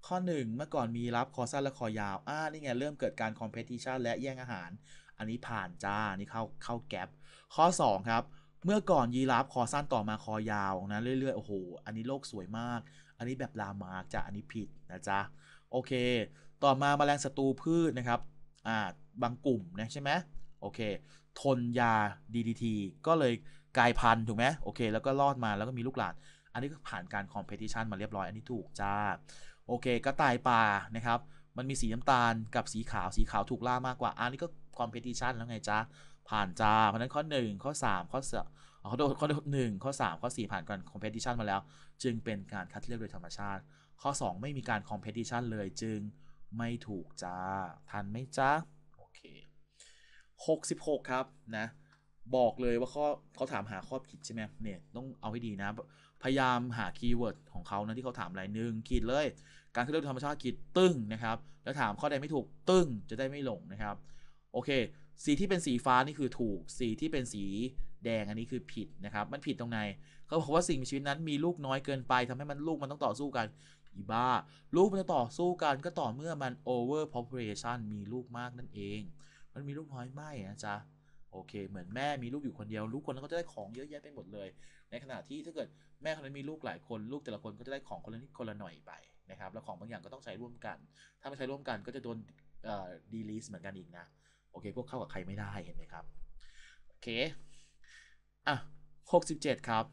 ข้อ 1 เมื่อก่อนมีรับคอสั้นและคอยาว อ่า นี่ไง เริ่มเกิดการคอมเพติชันและแย่ง อาหาร อันนี้ผ่าน จ้า นี่เข้าเข้า แกลบข้อ 2 ครับ เมื่อก่อนยีราฟคอสั้นต่อมาคอยาวนะ เรื่อยๆ โอ้โห อันนี้โลกสวยมาก อันนี้แบบลามาร์กจ้ะอันนี้ผิดนะจ๊ะโอเค ต่อมาแมลงศัตรูพืชนะครับ อ่า บางกลุ่มนะใช่ไหมโอเค ทนยา DDT ก็เลยกลายพันธุ์ถูกไหมโอเค แล้วก็รอดมาแล้วก็มีลูกหลาน อันนี้ก็ผ่านการคอมเพติชันมาเรียบร้อย อันนี้ถูกจ้าโอเคกระต่ายป่านะครับ มันมีสีน้ำตาลกับสีขาวสีขาวถูกล่ามากกว่า อันนี้ก็คอมเพติชันแล้วไงจ้าผ่านจ้าเพราะนั้นข้อ 1 ข้อ3ข้อข้อโดข้อหนึ่งข้อ3 ข้อ 4ผ่านการคอมเพติชันมาแล้ว จึงเป็นการคัดเลือกโดยธรรมชาติ ข้อ 2ไม่มีการคอมเพติชันเลย จึงไม่ถูกจ้าทันไหมจ้า66 ครับ นะ บอกเลยว่าข้อเขาถามหา ข้อผิดใช่ไหมเนี่ย ต้องเอา ให้ ดี นะ พยายามหาคีย์เวิร์ดของเขานะ ที่เขาถามอะไรหนึ่งขีดเลย การขึ้นเรืองธรรมชาติขีดตึ้งนะ ครับ แล้วถามข้อใดไม่ถูกตึ้งจะได้ไม่ หลงนะครับ โอเค สีที่เป็นสีฟ้า นี่ คือถูกสีที่เป็นสีแดงอันนี้คือผิดนะครับมันผิดตรงไหนเขาบอกว่าสิ่งมีชีวิตนั้นมีลูกน้อยเกินไปทำให้มันลูกมันต้องต่อสู้กัน อีบ้าลูกมันจะต่อสู้กันก็ต่อเมื่อมัน over population มีลูกมากนั่นเองมันมีลูกน้อยไม่นะจ๊ะโอเคเหมือนแม่มีลูกอยู่คนเดียวลูกคนนั้นก็จะได้ของเยอะแยะไปหมดเลยในขณะที่ถ้าเกิดแม่คนนั้นมีลูกหลายคน ลูกแต่ละคนก็จะได้ของคนละนิดคนละหน่อยไปนะครับแล้วของบางอย่างก็ต้องใช้ร่วมกัน ถ้าไม่ใช้ร่วมกันก็จะโดนดีลิสเหมือนกันอีกนะโอเคพวกเข้ากับใครไม่ได้เห็นไหมครับโอเคอ่ะ67ครับ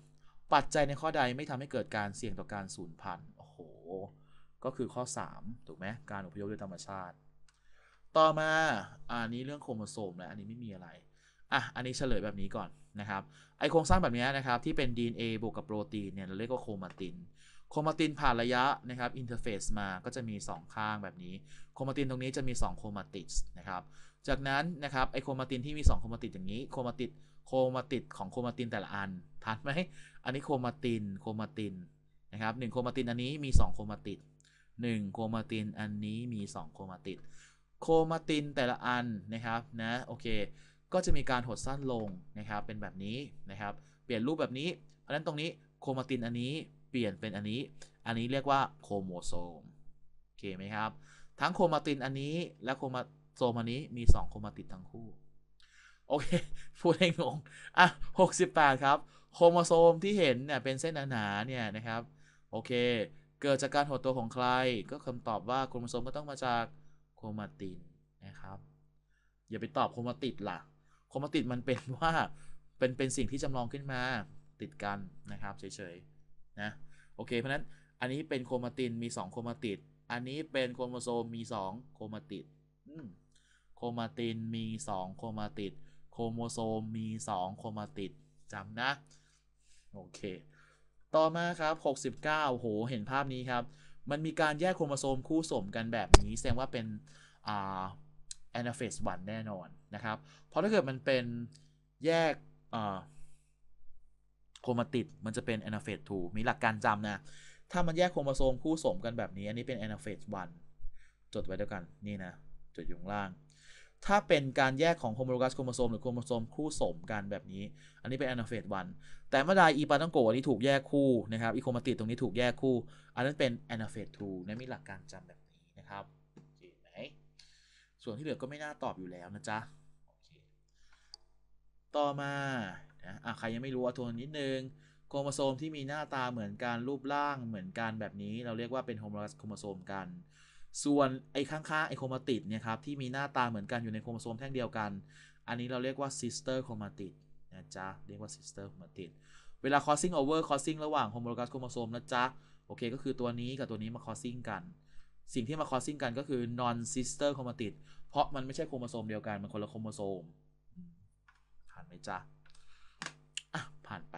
ปัจจัยในข้อใดไม่ทำให้เกิดการเสี่ยงต่อการสูญพันธุ์โอ้โหก็คือข้อ 3 ถูกไหมการอพยพโดยธรรมชาติต่อมาอันนี้เรื่องโครโมโซมนะอันนี้ไม่มีอะไร อ่ะ อันนี้เฉลยแบบนี้ก่อนนะครับ ไอโครงสร้างแบบนี้นะครับที่เป็น DNA บวกกับโปรตีนเนี่ยเราเรียกว่าโครมาติน โครมาตินผ่านระยะนะครับอินเทอร์เฟซมาก็จะมี 2 ข้างแบบนี้ โครมาตินตรงนี้จะมี2โครมาติดนะครับ จากนั้นนะครับไอโครมาตินที่มี2โครมาติดอย่างนี้โครมาติด โครมาติดของโครมาตินแต่ละอันทันไหมอันนี้โครมาตินโครมาตินนะครับหโครมาตินอันนี้มี 2 โครมาติด1โครมาตินอันนี้มี2โครมาติดโคมาตินแต่ละอันนะครับ นะโอเคก็จะมีการหดสั้นลงนะครับเป็นแบบนี้นะครับ เปลี่ยนรูปแบบนี้อันนั้นตรงนี้โคมาตินอันนี้เปลี่ยนเป็นอันนี้ อันนี้เรียกว่าโครโมโซมโอเคไหมครับ ทั้งโคมาตินอันนี้และโคมาโซมอันนี้มี 2 โคมาตินทั้งคู่ โอเคพูดให้งงอ่ะ 68 ครับโครโมโซมที่เห็นเนี่ยเป็นเส้นหนาๆเนี่ยนะครับโอเคเกิดจากการหดตัวของใครก็คำตอบว่าโครโมโซมก็ต้องมาจากครมาตินนะครับอย่าไปตอบโครมาติดล่ะ โครมาติดมันเป็นว่าเป็นเป็นสิ่งที่จำลองขึ้นมาติดกันนะครับเฉยๆนะโอเค เพราะนั้นอันนี้เป็นโครมาตินมี 2 โครมาติด อันนี้เป็นโครโมโซมมี 2 โครมาติดโครมาตินมี 2 โครมาติดโครโมโซมมี 2โครมาติดจำนะโอเค ต่อมาครับ 69โหเห็นภาพนี้ครับมันมีการแยกโครโมโซม คู่สมกันแบบนี้แสดงว่าเป็นอ่าแอนาเฟสวันแน่นอนนะครับเพราะถ้าเกิดมันเป็นแยกโครมาติด มันจะเป็นแอนาเฟสทูมีหลักการจำนะ ถ้ามันแยกโครโมโซมคู่สมกันแบบนี้อันนี้เป็นแอนาเฟสวันจดไว้ด้วยกันนี่นะจดอยู่ข้างล่างถ้าเป็นการแยกของโฮโมโลกัสโครโมโซมหรือโครโมโซมคู่สมกันแบบนี้ อันนี้เป็นแอนาเฟสวันแต่เมื่อใดอีปาตังโกอันนี้ถูกแยกคู่นะครับ อีโคมาติดตรงนี้ถูกแยกคู่ อันนั้นเป็นแอนาเฟสทูนะมีหลักการจำแบบนี้นะครับโอเคไหมส่วนที่เหลือก็ไม่น่าตอบอยู่แล้วนะจ๊ะโอเคต่อมานะอ่ะใครยังไม่รู้อาทวนนิดนึง โครโมโซมที่มีหน้าตาเหมือนกันรูปร่างเหมือนกันแบบนี้ เราเรียกว่าเป็นโฮโมโลกัสโครโมโซมกันส่วน ไอ้ ข้าง ๆ ไอโครมาติด เนี่ยครับ ที่มีหน้าตา เหมือนกัน อยู่ในโครโมโซมแท่งเดียวกัน อันนี้เราเรียกว่าซิสเตอร์โครมาติดนะจ๊ะ เรียกว่าซิสเตอร์โครมาติด เวลาคอสซิ่งโอเวอร์คอสซิ่งระหว่างโฮโมโลกัสโครโมโซมนะจ๊ะโอเค ก็คือตัวนี้กับตัวนี้มาคอสซิ่งกัน สิ่งที่มาคอสซิ่งกันก็คือนอนซิสเตอร์โครมาติดเพราะมันไม่ใช่โครโมโซมเดียวกันมันคนละโครโมโซมผ่านไหมจ๊ะอ่ะผ่านไป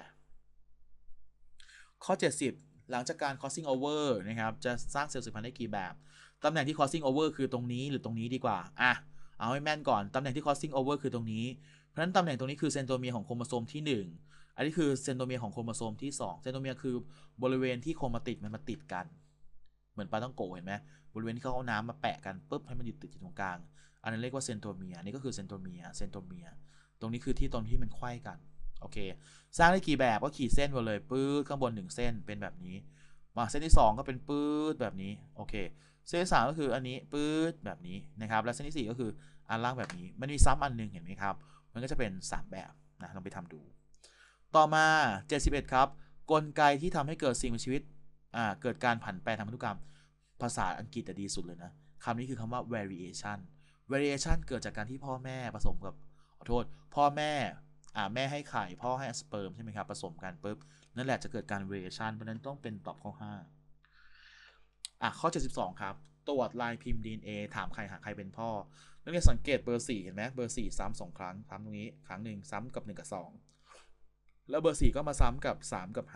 ข้อ 70 หลังจากการคอสซิ่งโอเวอร์นะครับจะสร้างเซลล์สืบพันธุ์ได้กี่แบบตำแหน่งที่ crossing over คือตรงนี้หรือตรงนี้ดีกว่า อ่ะ เอาให้แม่นก่อน ตำแหน่งที่ crossing over คือตรงนี้ เพราะฉะนั้นตำแหน่งตรงนี้คือ เซนโตเมียของโครโมโซมที่ 1 อันนี้คือเซนโตเมียของโครโมโซมที่ 2 เซนโตเมียคือบริเวณที่โครมาติดมันมาติดกัน เหมือนปลาต้อง โกเห็นไหมบริเวณที่เขาเอาน้ำมาแปะกันปุ๊บให้มันอยู่ติดอยู่ตรงกลาง อันนั้นเรียกว่าเซนโตเมียนี่ก็คือเซนโตเมียเซนโตเมียตรงนี้คือที่ตอนที่มันไขว้กัน โอเค สร้างได้กี่แบบ ก็ขีดเส้นไปเลยปื๊ดข้างบน 1 เส้นเป็นแบบนี้ มาเส้นที่ 2 ก็เป็นปื๊ดแบบนี้โอเคเสนทสามก็คืออันนี้ปื๊ดแบบนี้นะครับ และเส้นที่ 4 ก็คืออันล่างแบบนี้ มันมีซ้ำอันนึงเห็นไหมครับ มันก็จะเป็น 3 แบบนะลองไปทำดู ต่อมา 71 ครับ กลไกที่ทำให้เกิดสิ่งมีชีวิตอ่าเกิดการผันแปรทางพันธุกรรมภาษาอังกฤษจะดีสุดเลยนะคำนี้คือคำว่า variation variation เกิดจากการที่พ่อแม่ผสมกับขอโทษพ่อแม่อ่าแม่ให้ไข่พ่อให้สเปิร์มใช่ไหมครับผสมกันปุ๊บนั่นแหละจะเกิดการ variation เพราะนั้นต้องเป็นตอบข้อ 5อ่ะ ข้อ72ครับตรวจลายพิมพ์ DNA ถามใคร หาใครเป็นพ่อนักเรียนสังเกตเบอร์ 4 เห็นไหมเบอร์4ซ้ำสองครั้งซ้ำตรงนี้ครั้งหนึ่งซ้ำกับ 1 กับ 2 แล้วเบอร์4ก็มาซ้ำกับ 3 กับ5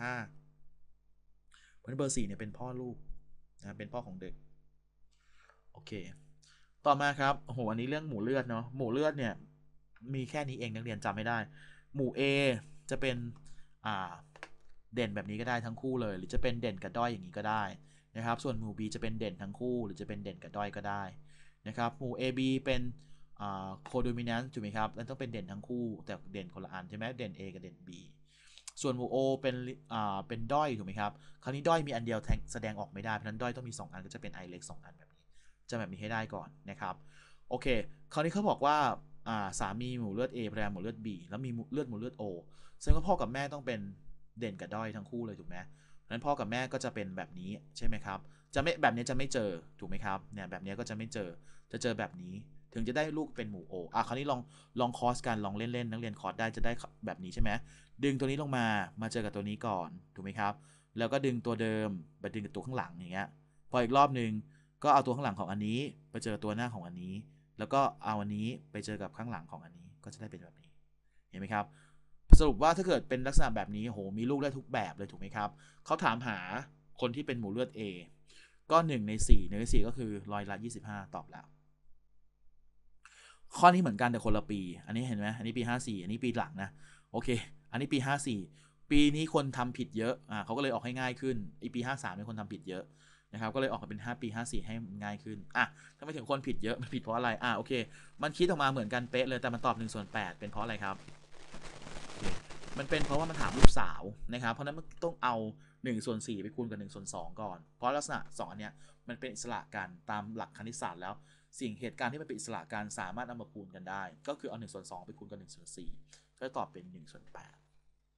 เพราะเบอร์4เนี่ยเป็นพ่อลูกนะเป็นพ่อของเด็กโอเค ต่อมาครับโอ้โหอันนี้เรื่องหมู่เลือดเนาะหมู่เลือดเนี่ยมีแค่นี้เองนักเรียนจำไม่ได้ หมู่ A จะเป็นอ่าเด่นแบบนี้ก็ได้ทั้งคู่เลย หรือจะเป็นเด่น กับด้อย อย่างนี้ก็ได้นะครับส่วนหมู่ B จะเป็นเด่นทั้งคู่หรือจะเป็นเด่นกับด้อยก็ได้นะครับหมู่ AB เป็นโคดูมิเนนต์ถูกไหมครับแล้วต้องเป็นเด่นทั้งคู่แต่เด่นคนละอันใช่ไหมเด่น A กับเด่น B ส่วนหมู่ O เป็นอ่าเป็นด้อยถูกไหมครับคราวนี้ด้อยมีอันเดียวแสดงออกไม่ได้เพราะนั้นด้อยต้องมี 2 อันก็จะเป็น i เล็ก2อันแบบนี้ จะแบบนี้ให้ได้ก่อนนะครับโอเคคราวนี้เขาบอกว่าอ่าสามีหมู่เลือด A ภรรยาหมู่เลือด B แล้วมีเลือดหมู่เลือด O แสดงว่าพ่อกับแม่ต้องเป็นเด่นกับด้อยทั้งคู่เลยถูกไหมนั้นพ่อกับแม่ก็จะเป็นแบบนี้ใช่ไหมครับ จะไม่แบบนี้จะไม่เจอถูกไหมครับเนี่ยแบบนี้ก็จะไม่เจอจะเจอแบบนี้ ถึงจะได้ลูกเป็นหมูโออ่ะคราวนี้ลองลองคอร์สกันลองเล่นๆนักเรียนคอร์สได้จะได้แบบนี้ใช่ไหมดึงตัวนี้ลงมามาเจอกับตัวนี้ก่อนถูกไหมครับ แล้วก็ดึงตัวเดิมไปดึงกับตัวข้างหลังอย่างเงี้ย พออีกรอบหนึ่งก็เอาตัวข้างหลังของอันนี้ไปเจอตัวหน้าของอันนี้ แล้วก็เอาอันนี้ไปเจอกับข้างหลังของอันนี้ก็จะได้เป็นแบบนี้เห็นไหมครับสรุปว่าถ้าเกิดเป็นลักษณะแบบนี้โหมีลูกได้ทุกแบบเลยถูกไหมครับเขาถามหาคนที่เป็นหมู่เลือด A ก็ 1 ใน4 1ใน4ก็คือร้อยละ 25 ตอบแล้ว ข้อนี้เหมือนกันแต่คนละปี อันนี้เห็นไหมอันนี้ปี54อันนี้ปีหลังนะโอเคอันนี้ปี 54 ปีนี้คนทำผิดเยอะอ่าเขาก็เลยออกให้ง่ายขึ้นอีปี53เป็นคนทำผิดเยอะนะครับก็เลยออกมาเป็น 5ปี54 ให้ง่ายขึ้นอ่ะทำไมถึงคนผิดเยอะมันผิดเพราะอะไรอ่ะโอเค มันคิดออกมาเหมือนกันเป๊ะเลยแต่มันตอบ1ส่วน8เป็นเพราะอะไรครับมันเป็นเพราะว่ามันถามลูกสาวนะครับ เพราะนั้นมันต้องเอา1ส่วน4 ไปคูณกับ1ส่วน2 ก่อน เพราะลักษณะ2อันเนี้ยมันเป็นอิสระกันตามหลักคณิตศาสตร์แล้ว สิ่งเหตุการณ์ที่มันเป็นอิสระกันสามารถนอามาคูณกันได้ ก็คือเอา1ส่วน2 ไปคูณกับ 1 ส่วน 4 ก็จะตอบเป็น1ส่วน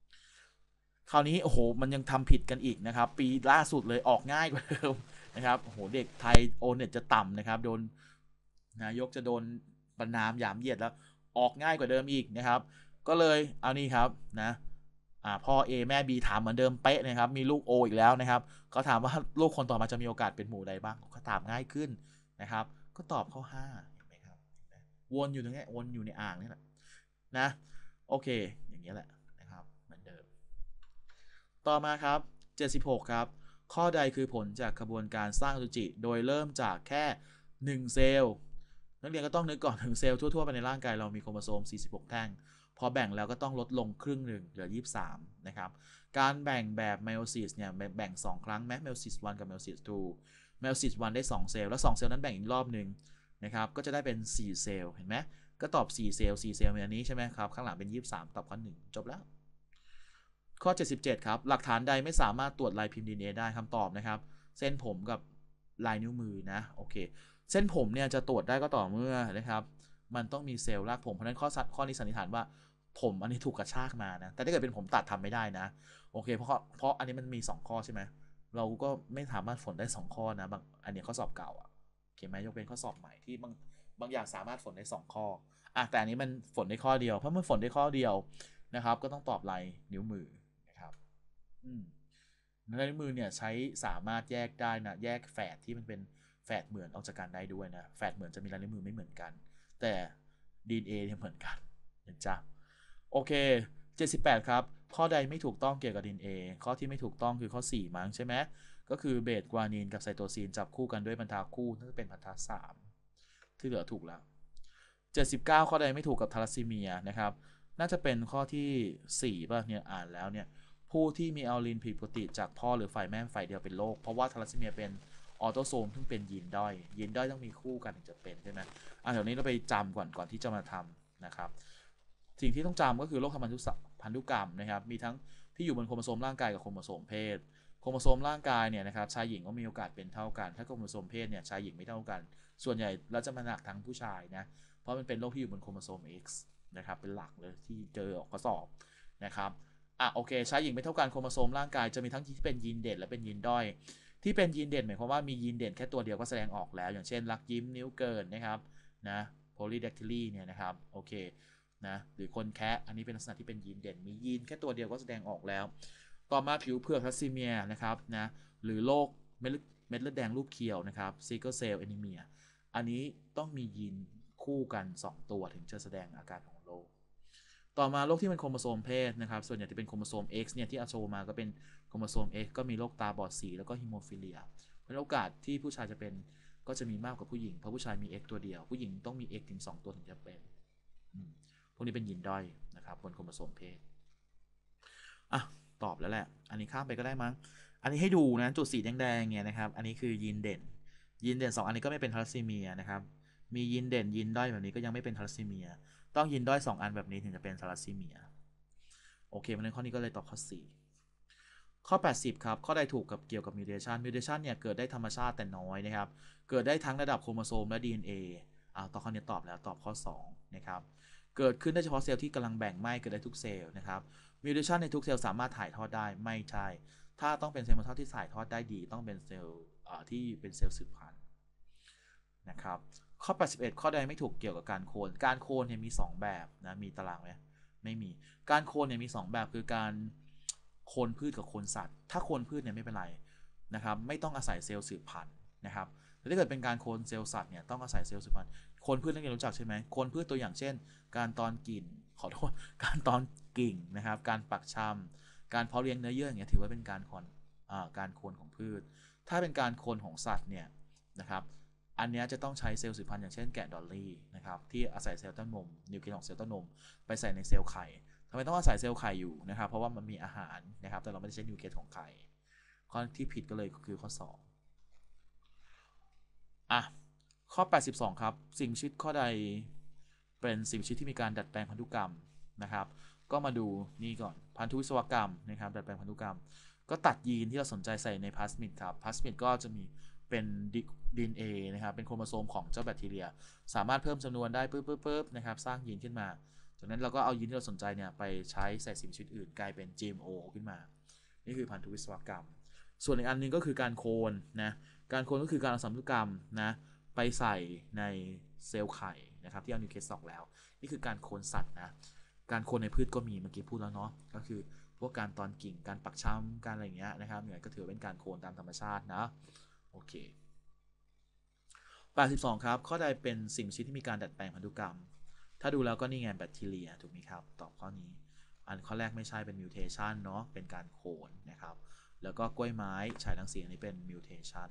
8คราวนี้โอ้โหมันยังทำผิดกันอีกนะครับปีล่าสุดเลยออกง่ายกว่าเดิมนะครับโอ้โหเด็กไทยโอเน็ตจะต่ำนะครับโดนนายกจะโดนประนามยามเยียดแล้วออกง่ายกว่าเดิมอีกนะครับก็เลย เอา นี่ ครับ นะ อ่าพ่อ A แม่ B ถามเหมือนเดิมเป๊ะนะครับ มีลูก O อีกแล้วนะครับก็ถามว่าลูกคนต่อมาจะมีโอกาสเป็นหมู่ใดบ้าง ก็ถามง่ายขึ้น นะครับ ก็ตอบข้อ5เห็นไหมครับวน อยู่ตรงนี้วน อยู่ใน อ่าง นี่แหละนะ โอเค อย่างนี้ แหละ นะครับ เหมือนเดิม ต่อมาครับ 76 ครับ ข้อใดคือผลจากกระบวนการสร้างอสุจิ โดยเริ่มจากแค่ 1 เซลล์นักเรียนก็ต้องนึกก่อนถึงเซลล์ทั่วๆไปในร่างกายเรามีโครโมโซม46แท่งพอแบ่งแล้วก็ต้องลดลงครึ่งหนึ่งเหลือ 23 นะครับ การแบ่งแบบไมโอซิสเนี่ย แบ่ง2ครั้ง แม้ไมโอซิส1กับไมโอซิส2ไมโอซิส1ได้2เซลล์ แล้ว2เซลล์นั้นแบ่งอีกรอบหนึ่งนะครับ ก็จะได้เป็น 4 เซลล์ เห็นไหม ก็ตอบ4เซลล์4เซลล์ในอันนี้ใช่ไหมครับ ข้างหลังเป็น 23 ตอบข้อ 1 จบแล้ว ข้อ 77 ครับ หลักฐานใดไม่สามารถตรวจลายพิมพ์ DNA ได้คำตอบนะครับ เส้นผมกับลายนิ้วมือนะ โอเค เส้นผมเนี่ยจะตรวจได้ก็ต่อเมื่อ นะครับมันต้องมีเซลล์รากผม เพราะนั้นข้อสัข้อนี้สันนิษฐานว่าผมอันนี้ถูกกระชากมานะ แต่ถ้าเกิดเป็นผมตัดทำไม่ได้นะ โอเคเพราะเพราะอันนี้มันมี 2 ข้อใช่ไหมเราก็ไม่สามารถฝนได้ 2 ข้อนะ บางอันนี้ข้อสอบเก่าอะโอเคไหมยกเป็นข้อสอบใหม่ที่บางบางอย่างสามารถฝนได้2ข้ออ่ะแต่อันนี้มันฝนได้ข้อเดียว เพราะมันฝนได้ข้อเดียวนะครับ ก็ต้องตอบลายนิ้วมือนะครับอืมลายนิ้วมือเนี่ยใช้สามารถแยกได้นะ แยกแฝดที่มันเป็นแฝดเหมือนออกจากกันได้ด้วยนะ แฝดเหมือนจะมีลายนิ้วมือไม่เหมือนกันแต่ DNA เนี่ยเหมือนกันนะจ๊ะโอเค78ครับข้อใดไม่ถูกต้องเกี่ยวกับ DNA ข้อที่ไม่ถูกต้องคือข้อ 4มั้งใช่ไหมก็คือเบสกวานีนกับไซโตซีนจับคู่กันด้วยบรรทาคู่นั่นจะเป็นบรรทา3ที่เหลือถูกแล้ว79 ข้อใดไม่ถูกกับทาราซีเมียนะครับน่าจะเป็นข้อที่4ป่ะเนี่ยอ่านแล้วเนี่ยผู้ที่มีอัลลินผิดปกติ จากพ่อหรือฝ่ายแม่ฝ่ายเดียวเป็นโรคเพราะว่าทาราซีเมียเป็นออโตโซมซึ่งเป็นยีนด้อยยีนด้อยต้องมีคู่กันถึงจะเป็นใช่ไหมอ่ะเดี๋ยวนี้เราไปจำก่อนก่อนที่จะมาทำนะครับสิ่งที่ต้องจำก็คือโรคทางพันธุกรรมนะครับ มีทั้งที่อยู่บนโครโมโซมร่างกายกับโครโมโซมเพศโครโมโซมร่างกายเนี่ยนะครับชายหญิงก็มีโอกาสเป็นเท่ากันถ้าโครโมโซมเพศเนี่ยชายหญิงไม่เท่ากันส่วนใหญ่เราจะมาหนักทั้งผู้ชายนะ เพราะมันเป็นโรคที่อยู่บนโครโมโซม X นะครับเป็นหลักเลยที่เจอออกข้อสอบนะครับอ่ะโอเคชายหญิงไม่เท่ากันโครโมโซมร่างกายจะมีทั้งที่เป็นยีนเด่นและเป็นยีนด้อยที่เป็นยีนเด่น หมายความว่ามียีนเด่นแค่ตัวเดียวก็แสดงออกแล้ว อย่างเช่นลักยิ้มนิ้วเกินนะครับนะ p o l ี d ดค t y l y เนี่ยนะครับโอเคนะหรือคนแคะอันนี้เป็นลักษณะที่เป็นยีนเด่นมียีนแค่ตัวเดียวก็แสดงออกแล้ว ต่อมาผิวเผือกทัสซีเมียนะครับนะหรือโรคเม็ดเลือดแดงรูปเขียวนะครับซิกเกิลเซลล์แอนิเมียอันนี้ต้องมียีนคู่กัน2ตัวถึงจะแสดงอาการของโรคต่อมาโรคที่เป็นโครโมโซมเพศนะครับส่วนใหญ่จะเป็นโครโมโซม X เนี่ยที่อาโชมาก็เป็นรโมโซม X ก็มีโรคตาบอดสีแล้วก็ฮิโมฟิเลีย เพราะโอกาสที่ผู้ชายจะเป็นก็จะมีมากกว่าผู้หญิง เพราะผู้ชายมี X ตัวเดียว ผู้หญิงต้องมี X ถึง2ตัวถึงจะเป็น พวกนี้เป็นยีนด้อยนะครับบนโครโมโซมเพศ อ่ะ ตอบแล้วแหละ อันนี้ข้ามไปก็ได้มั้ง อันนี้ให้ดูนะจุดสีแดงๆเนี่ยนะครับ อันนี้คือยีนเด่น ยีนเด่น 2 อันนี้ก็ไม่เป็นทารัสซีเมียนะครับ มียีนเด่นยีนด้อยแบบนี้ก็ยังไม่เป็นทารัสซีเมีย ต้องยีนด้อย2 อันแบบนี้ถึงจะเป็นทารัสซีเมีย โอเคมัานั้นข้อนี้ก็เลยตอบข้อ4ข้อ80 ครับข้อใดถูกกับ เกี่ยวกับมิวเทชันมิวเทชันเนี่ยเกิดได้ธรรมชาติแต่น้อย นะครับ เกิดได้ทั้งระดับโครโมโซมและ DNA อ่าตอนข้อนี้ตอบแล้วตอบข้อ2นะครับเกิดขึ้นได้เฉพาะเซลล์ที่กำลังแบ่งไหม่เกิดได้ทุกเซลล์นะครับมิวเทชันในทุกเซลล์สามารถถ่ายทอดได้ไม่ใช่ ถ้าต้องเป็นเซลล์มะเรที่ถ่ายทอดได้ดีต้องเป็นเซลล์อ่าที่เป็นเซลล์สืบพันธุ์นะครับข้อ81ข้อใดไม่ถูกเกี่ยวกับการโคลนการโคลนเนี่ยมี 2 แบบนะมีตารางไหมไม่มีการโคลนเนี่ยมี 2 แบบคือการคนพืชกับคนสัตว์ ถ้าคนพืชเนี่ยไม่เป็นไรนะครับ ไม่ต้องอาศัยเซลล์สืบพันธุ์นะครับ แต่ถ้าเกิดเป็นการโคนเซลล์สัตว์เนี่ยต้องอาศัยเซลล์สืบพันธุ์คนพืชนักเรียนรู้จักใช่ไหมคนพืชตัวอย่างเช่น การตอนกิ่นขอโทษ การตอนกิ่งนะครับ การปักชำ การเพาะเลี้ยงเนื้อเยื่ออย่างเงี้ยถือว่าเป็นการคนการโคนของพืช ถ้าเป็นการโคนของสัตว์เนี่ยนะครับ อันนี้จะต้องใช้เซลล์สืบพันธุ์อย่างเช่นแกะดอลลี่นะครับ ที่อาศัยเซลล์ต้นนม นิวเคลียสของเซลล์ต้นนมไปใส่ในเซลล์ไข่ำไมต้องอาศัยเซลล์ไข่อยู่ นะครับ เพราะว่ามันมีอาหารนะครับแต่เราไม่ได้ใช้นิวเคลียสของไข่ข้อที่ผิดก็เลยคือข้อ2อ่ะข้อ 82 ครับสิ่งชีวิตข้อใดเป็นสิ่งชีวิตที่มีการดัดแปลงพันธุกรรมนะครับ ก็มาดู นี่ก่อนพันธุวิศวกรรมนะครับดัดแปลงพันธุกรรม ก็ตัดยีนที่เราสนใจใส่ในพลาสมิดครับพลาสมิดก็จะมีเป็นดีเอ็นเอนะครับเป็นโครโมโซมของเจ้าแบคทีเรีย สามารถเพิ่มจำนวนได้ปุ๊บๆนะครับสร้างยีนขึ้นมาจากนั้นเราก็เอายีนที่เราสนใจเนี่ยไปใช้ใส่สิ่งชีวิตอื่นกลายเป็น GMO ขึ้นมา นี่คือพันธุวิศวกรรม ส่วนอีกอันนึงก็คือการโคนนะ การโคนก็คือการเอาสัมพันธุกรรมนะไปใส่ในเซลล์ไข่นะครับที่เอานิวเคสออกแล้ว นี่คือการโคนสัตว์นะ การโคนในพืชก็มีเมื่อกี้พูดแล้วเนาะ ก็คือพวกการตอนกิ่ง การปักช้ำการอะไรเงี้ยนะครับเนี่ยก็ถือเป็นการโคนตามธรรมชาตินะโอเค82 ครับ ข้อใดเป็นสิ่งมีชีวิตที่มีการดัดแปลงพันธุกรรมถ้าดูแล้วก็นี่ไงแบคทีเรีย ถูกไหมครับ ตอบข้อนี้ อันข้อแรกไม่ใช่เป็นมิวเทชันเนาะเป็นการโคนนะครับ แล้วก็กล้วยไม้ฉายรังสีอันนี้เป็นมิวเทชัน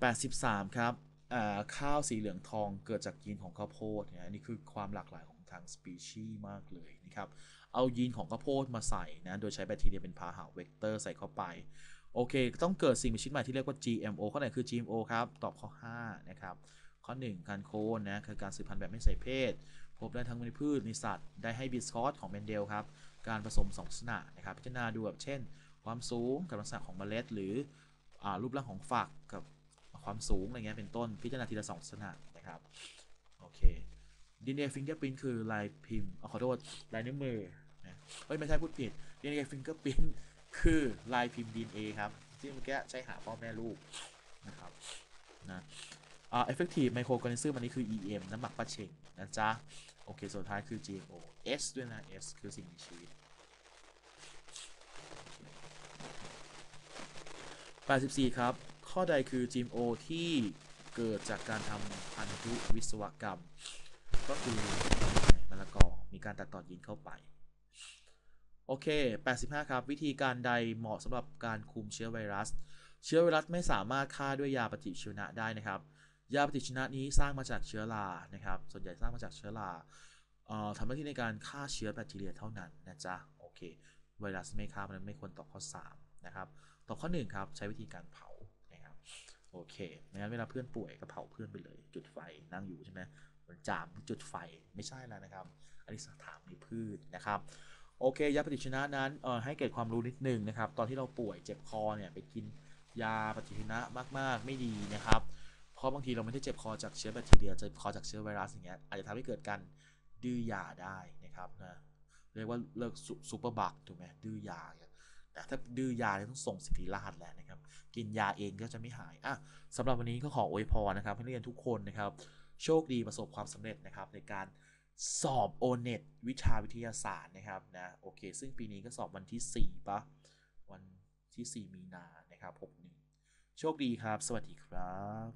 แปดสิบสามครับอ่าข้าวสีเหลืองทองเกิดจากยีนของข้าวโพดเนี่ยอันนี้คือความหลากหลายของทางสปีชีส์มากเลยนะครับ เอายีนของข้าวโพดมาใส่นะ โดยใช้แบคทีเรียเป็นพาหะเวกเตอร์ใส่เข้าไปโอเคต้องเกิดสิ่งมีชีวิตใหม่ที่เรียกว่า GMO ข้อไหนคือ GMO ครับตอบข้อ5นะครับข้อ1การโคนนะคือการสืบพันธุ์แบบไม่ใส่เพศ พบได้ทั้งในพืชในสัตว์ได้ให้บิสคอตของเบนเดลครับ การผสม2ลักษณะนะครับ พิจารณาดูแบบเช่น ความสูงกับลักษณะของเมล็ดหรืออรูปร่างของฝักกับความสูงอะไรเงี้ยเป็นต้นพิจารณาทีละสองลักษณะนะครับโอเคดีเอ็นเอฟิงเกอร์พินคือลายพิมพ์ขอโทษลายนิ้วมือนะเฮ้ยไม่ใช่พูดผิดดีเอ็นเอฟิงเกอร์พินคือลายพิมพ์ดีเอ็นเอครับที่เมื่อกี้ใช้หาพ่อแม่ลูกนะครับนะอ่า effective microorganism อันนี้คือ EM น้ำหมักปลาเชงนะจ๊ะโอเคสุดท้ายคือ GMO S ด้วยนะ S คือสิ่งมีชีวิต84 ครับ ข้อใดคือ GMO ที่เกิดจากการทำพันธุวิศวกรรม ก็คือมะละกอมีการตัดต่อยีนเข้าไป โอเค 85 ครับ วิธีการใดเหมาะสำหรับการคุมเชื้อไวรัส เชื้อไวรัสไม่สามารถฆ่าด้วยยาปฏิชีวนะได้นะครับยาปฏิชีวนะนี้สร้างมาจากเชื้อรา นะครับ ส่วนใหญ่สร้างมาจากเชื้อราทำหน้าที่ในการฆ่าเชื้อแบคทีเรียเท่านั้นนะจ๊ะ โอเคไวรัสไม่ฆ่ามันไม่ควรตอบข้อ3นะครับ ตอบข้อ1ครับใช้วิธีการเผา นะครับ โอเค งั้นเวลาเพื่อนป่วยก็เผาเพื่อนไปเลยจุดไฟนั่งอยู่ใช่ไหมมันจามจุดไฟไม่ใช่แล้วนะครับ อันนี้สถามในพืชนะครับ โอเคยาปฏิชีวนะนั้นเอ่อให้เกิดความรู้นิดนึงนะครับ ตอนที่เราป่วยเจ็บคอเนี่ยไปกินยาปฏิชีวนะมากๆ ไม่ดีนะครับราะบางทีเราไม่ได้เจ็บคอจากเชื้อแบคทีเรียเจ็บคอจากเชื้อไวรัสอย่างเงี้ยอาจจะทำให้เกิดการดื้อยาได้นะครับนะเรียกว่าเลิกซูเปอร์บักถูกไหมดื้อยาแต่ถ้าดื้อยาเนี่ยต้องส่งสิทธิราชแล้วนะครับ กินยาเองก็จะไม่หายอ่ะสำหรับวันนี้ก็ขออวยพรนะครับให้นักเรียนทุกคนนะครับ โชคดีประสบความสำเร็จนะครับในการสอบโอเน็ตวิชาวิทยาศาสตร์นะครับนะโอเคซึ่งปีนี้ก็สอบวันที่4ปะวันที่ 4 มีนานะครับ6งโชคดีครับสวัสดีครับ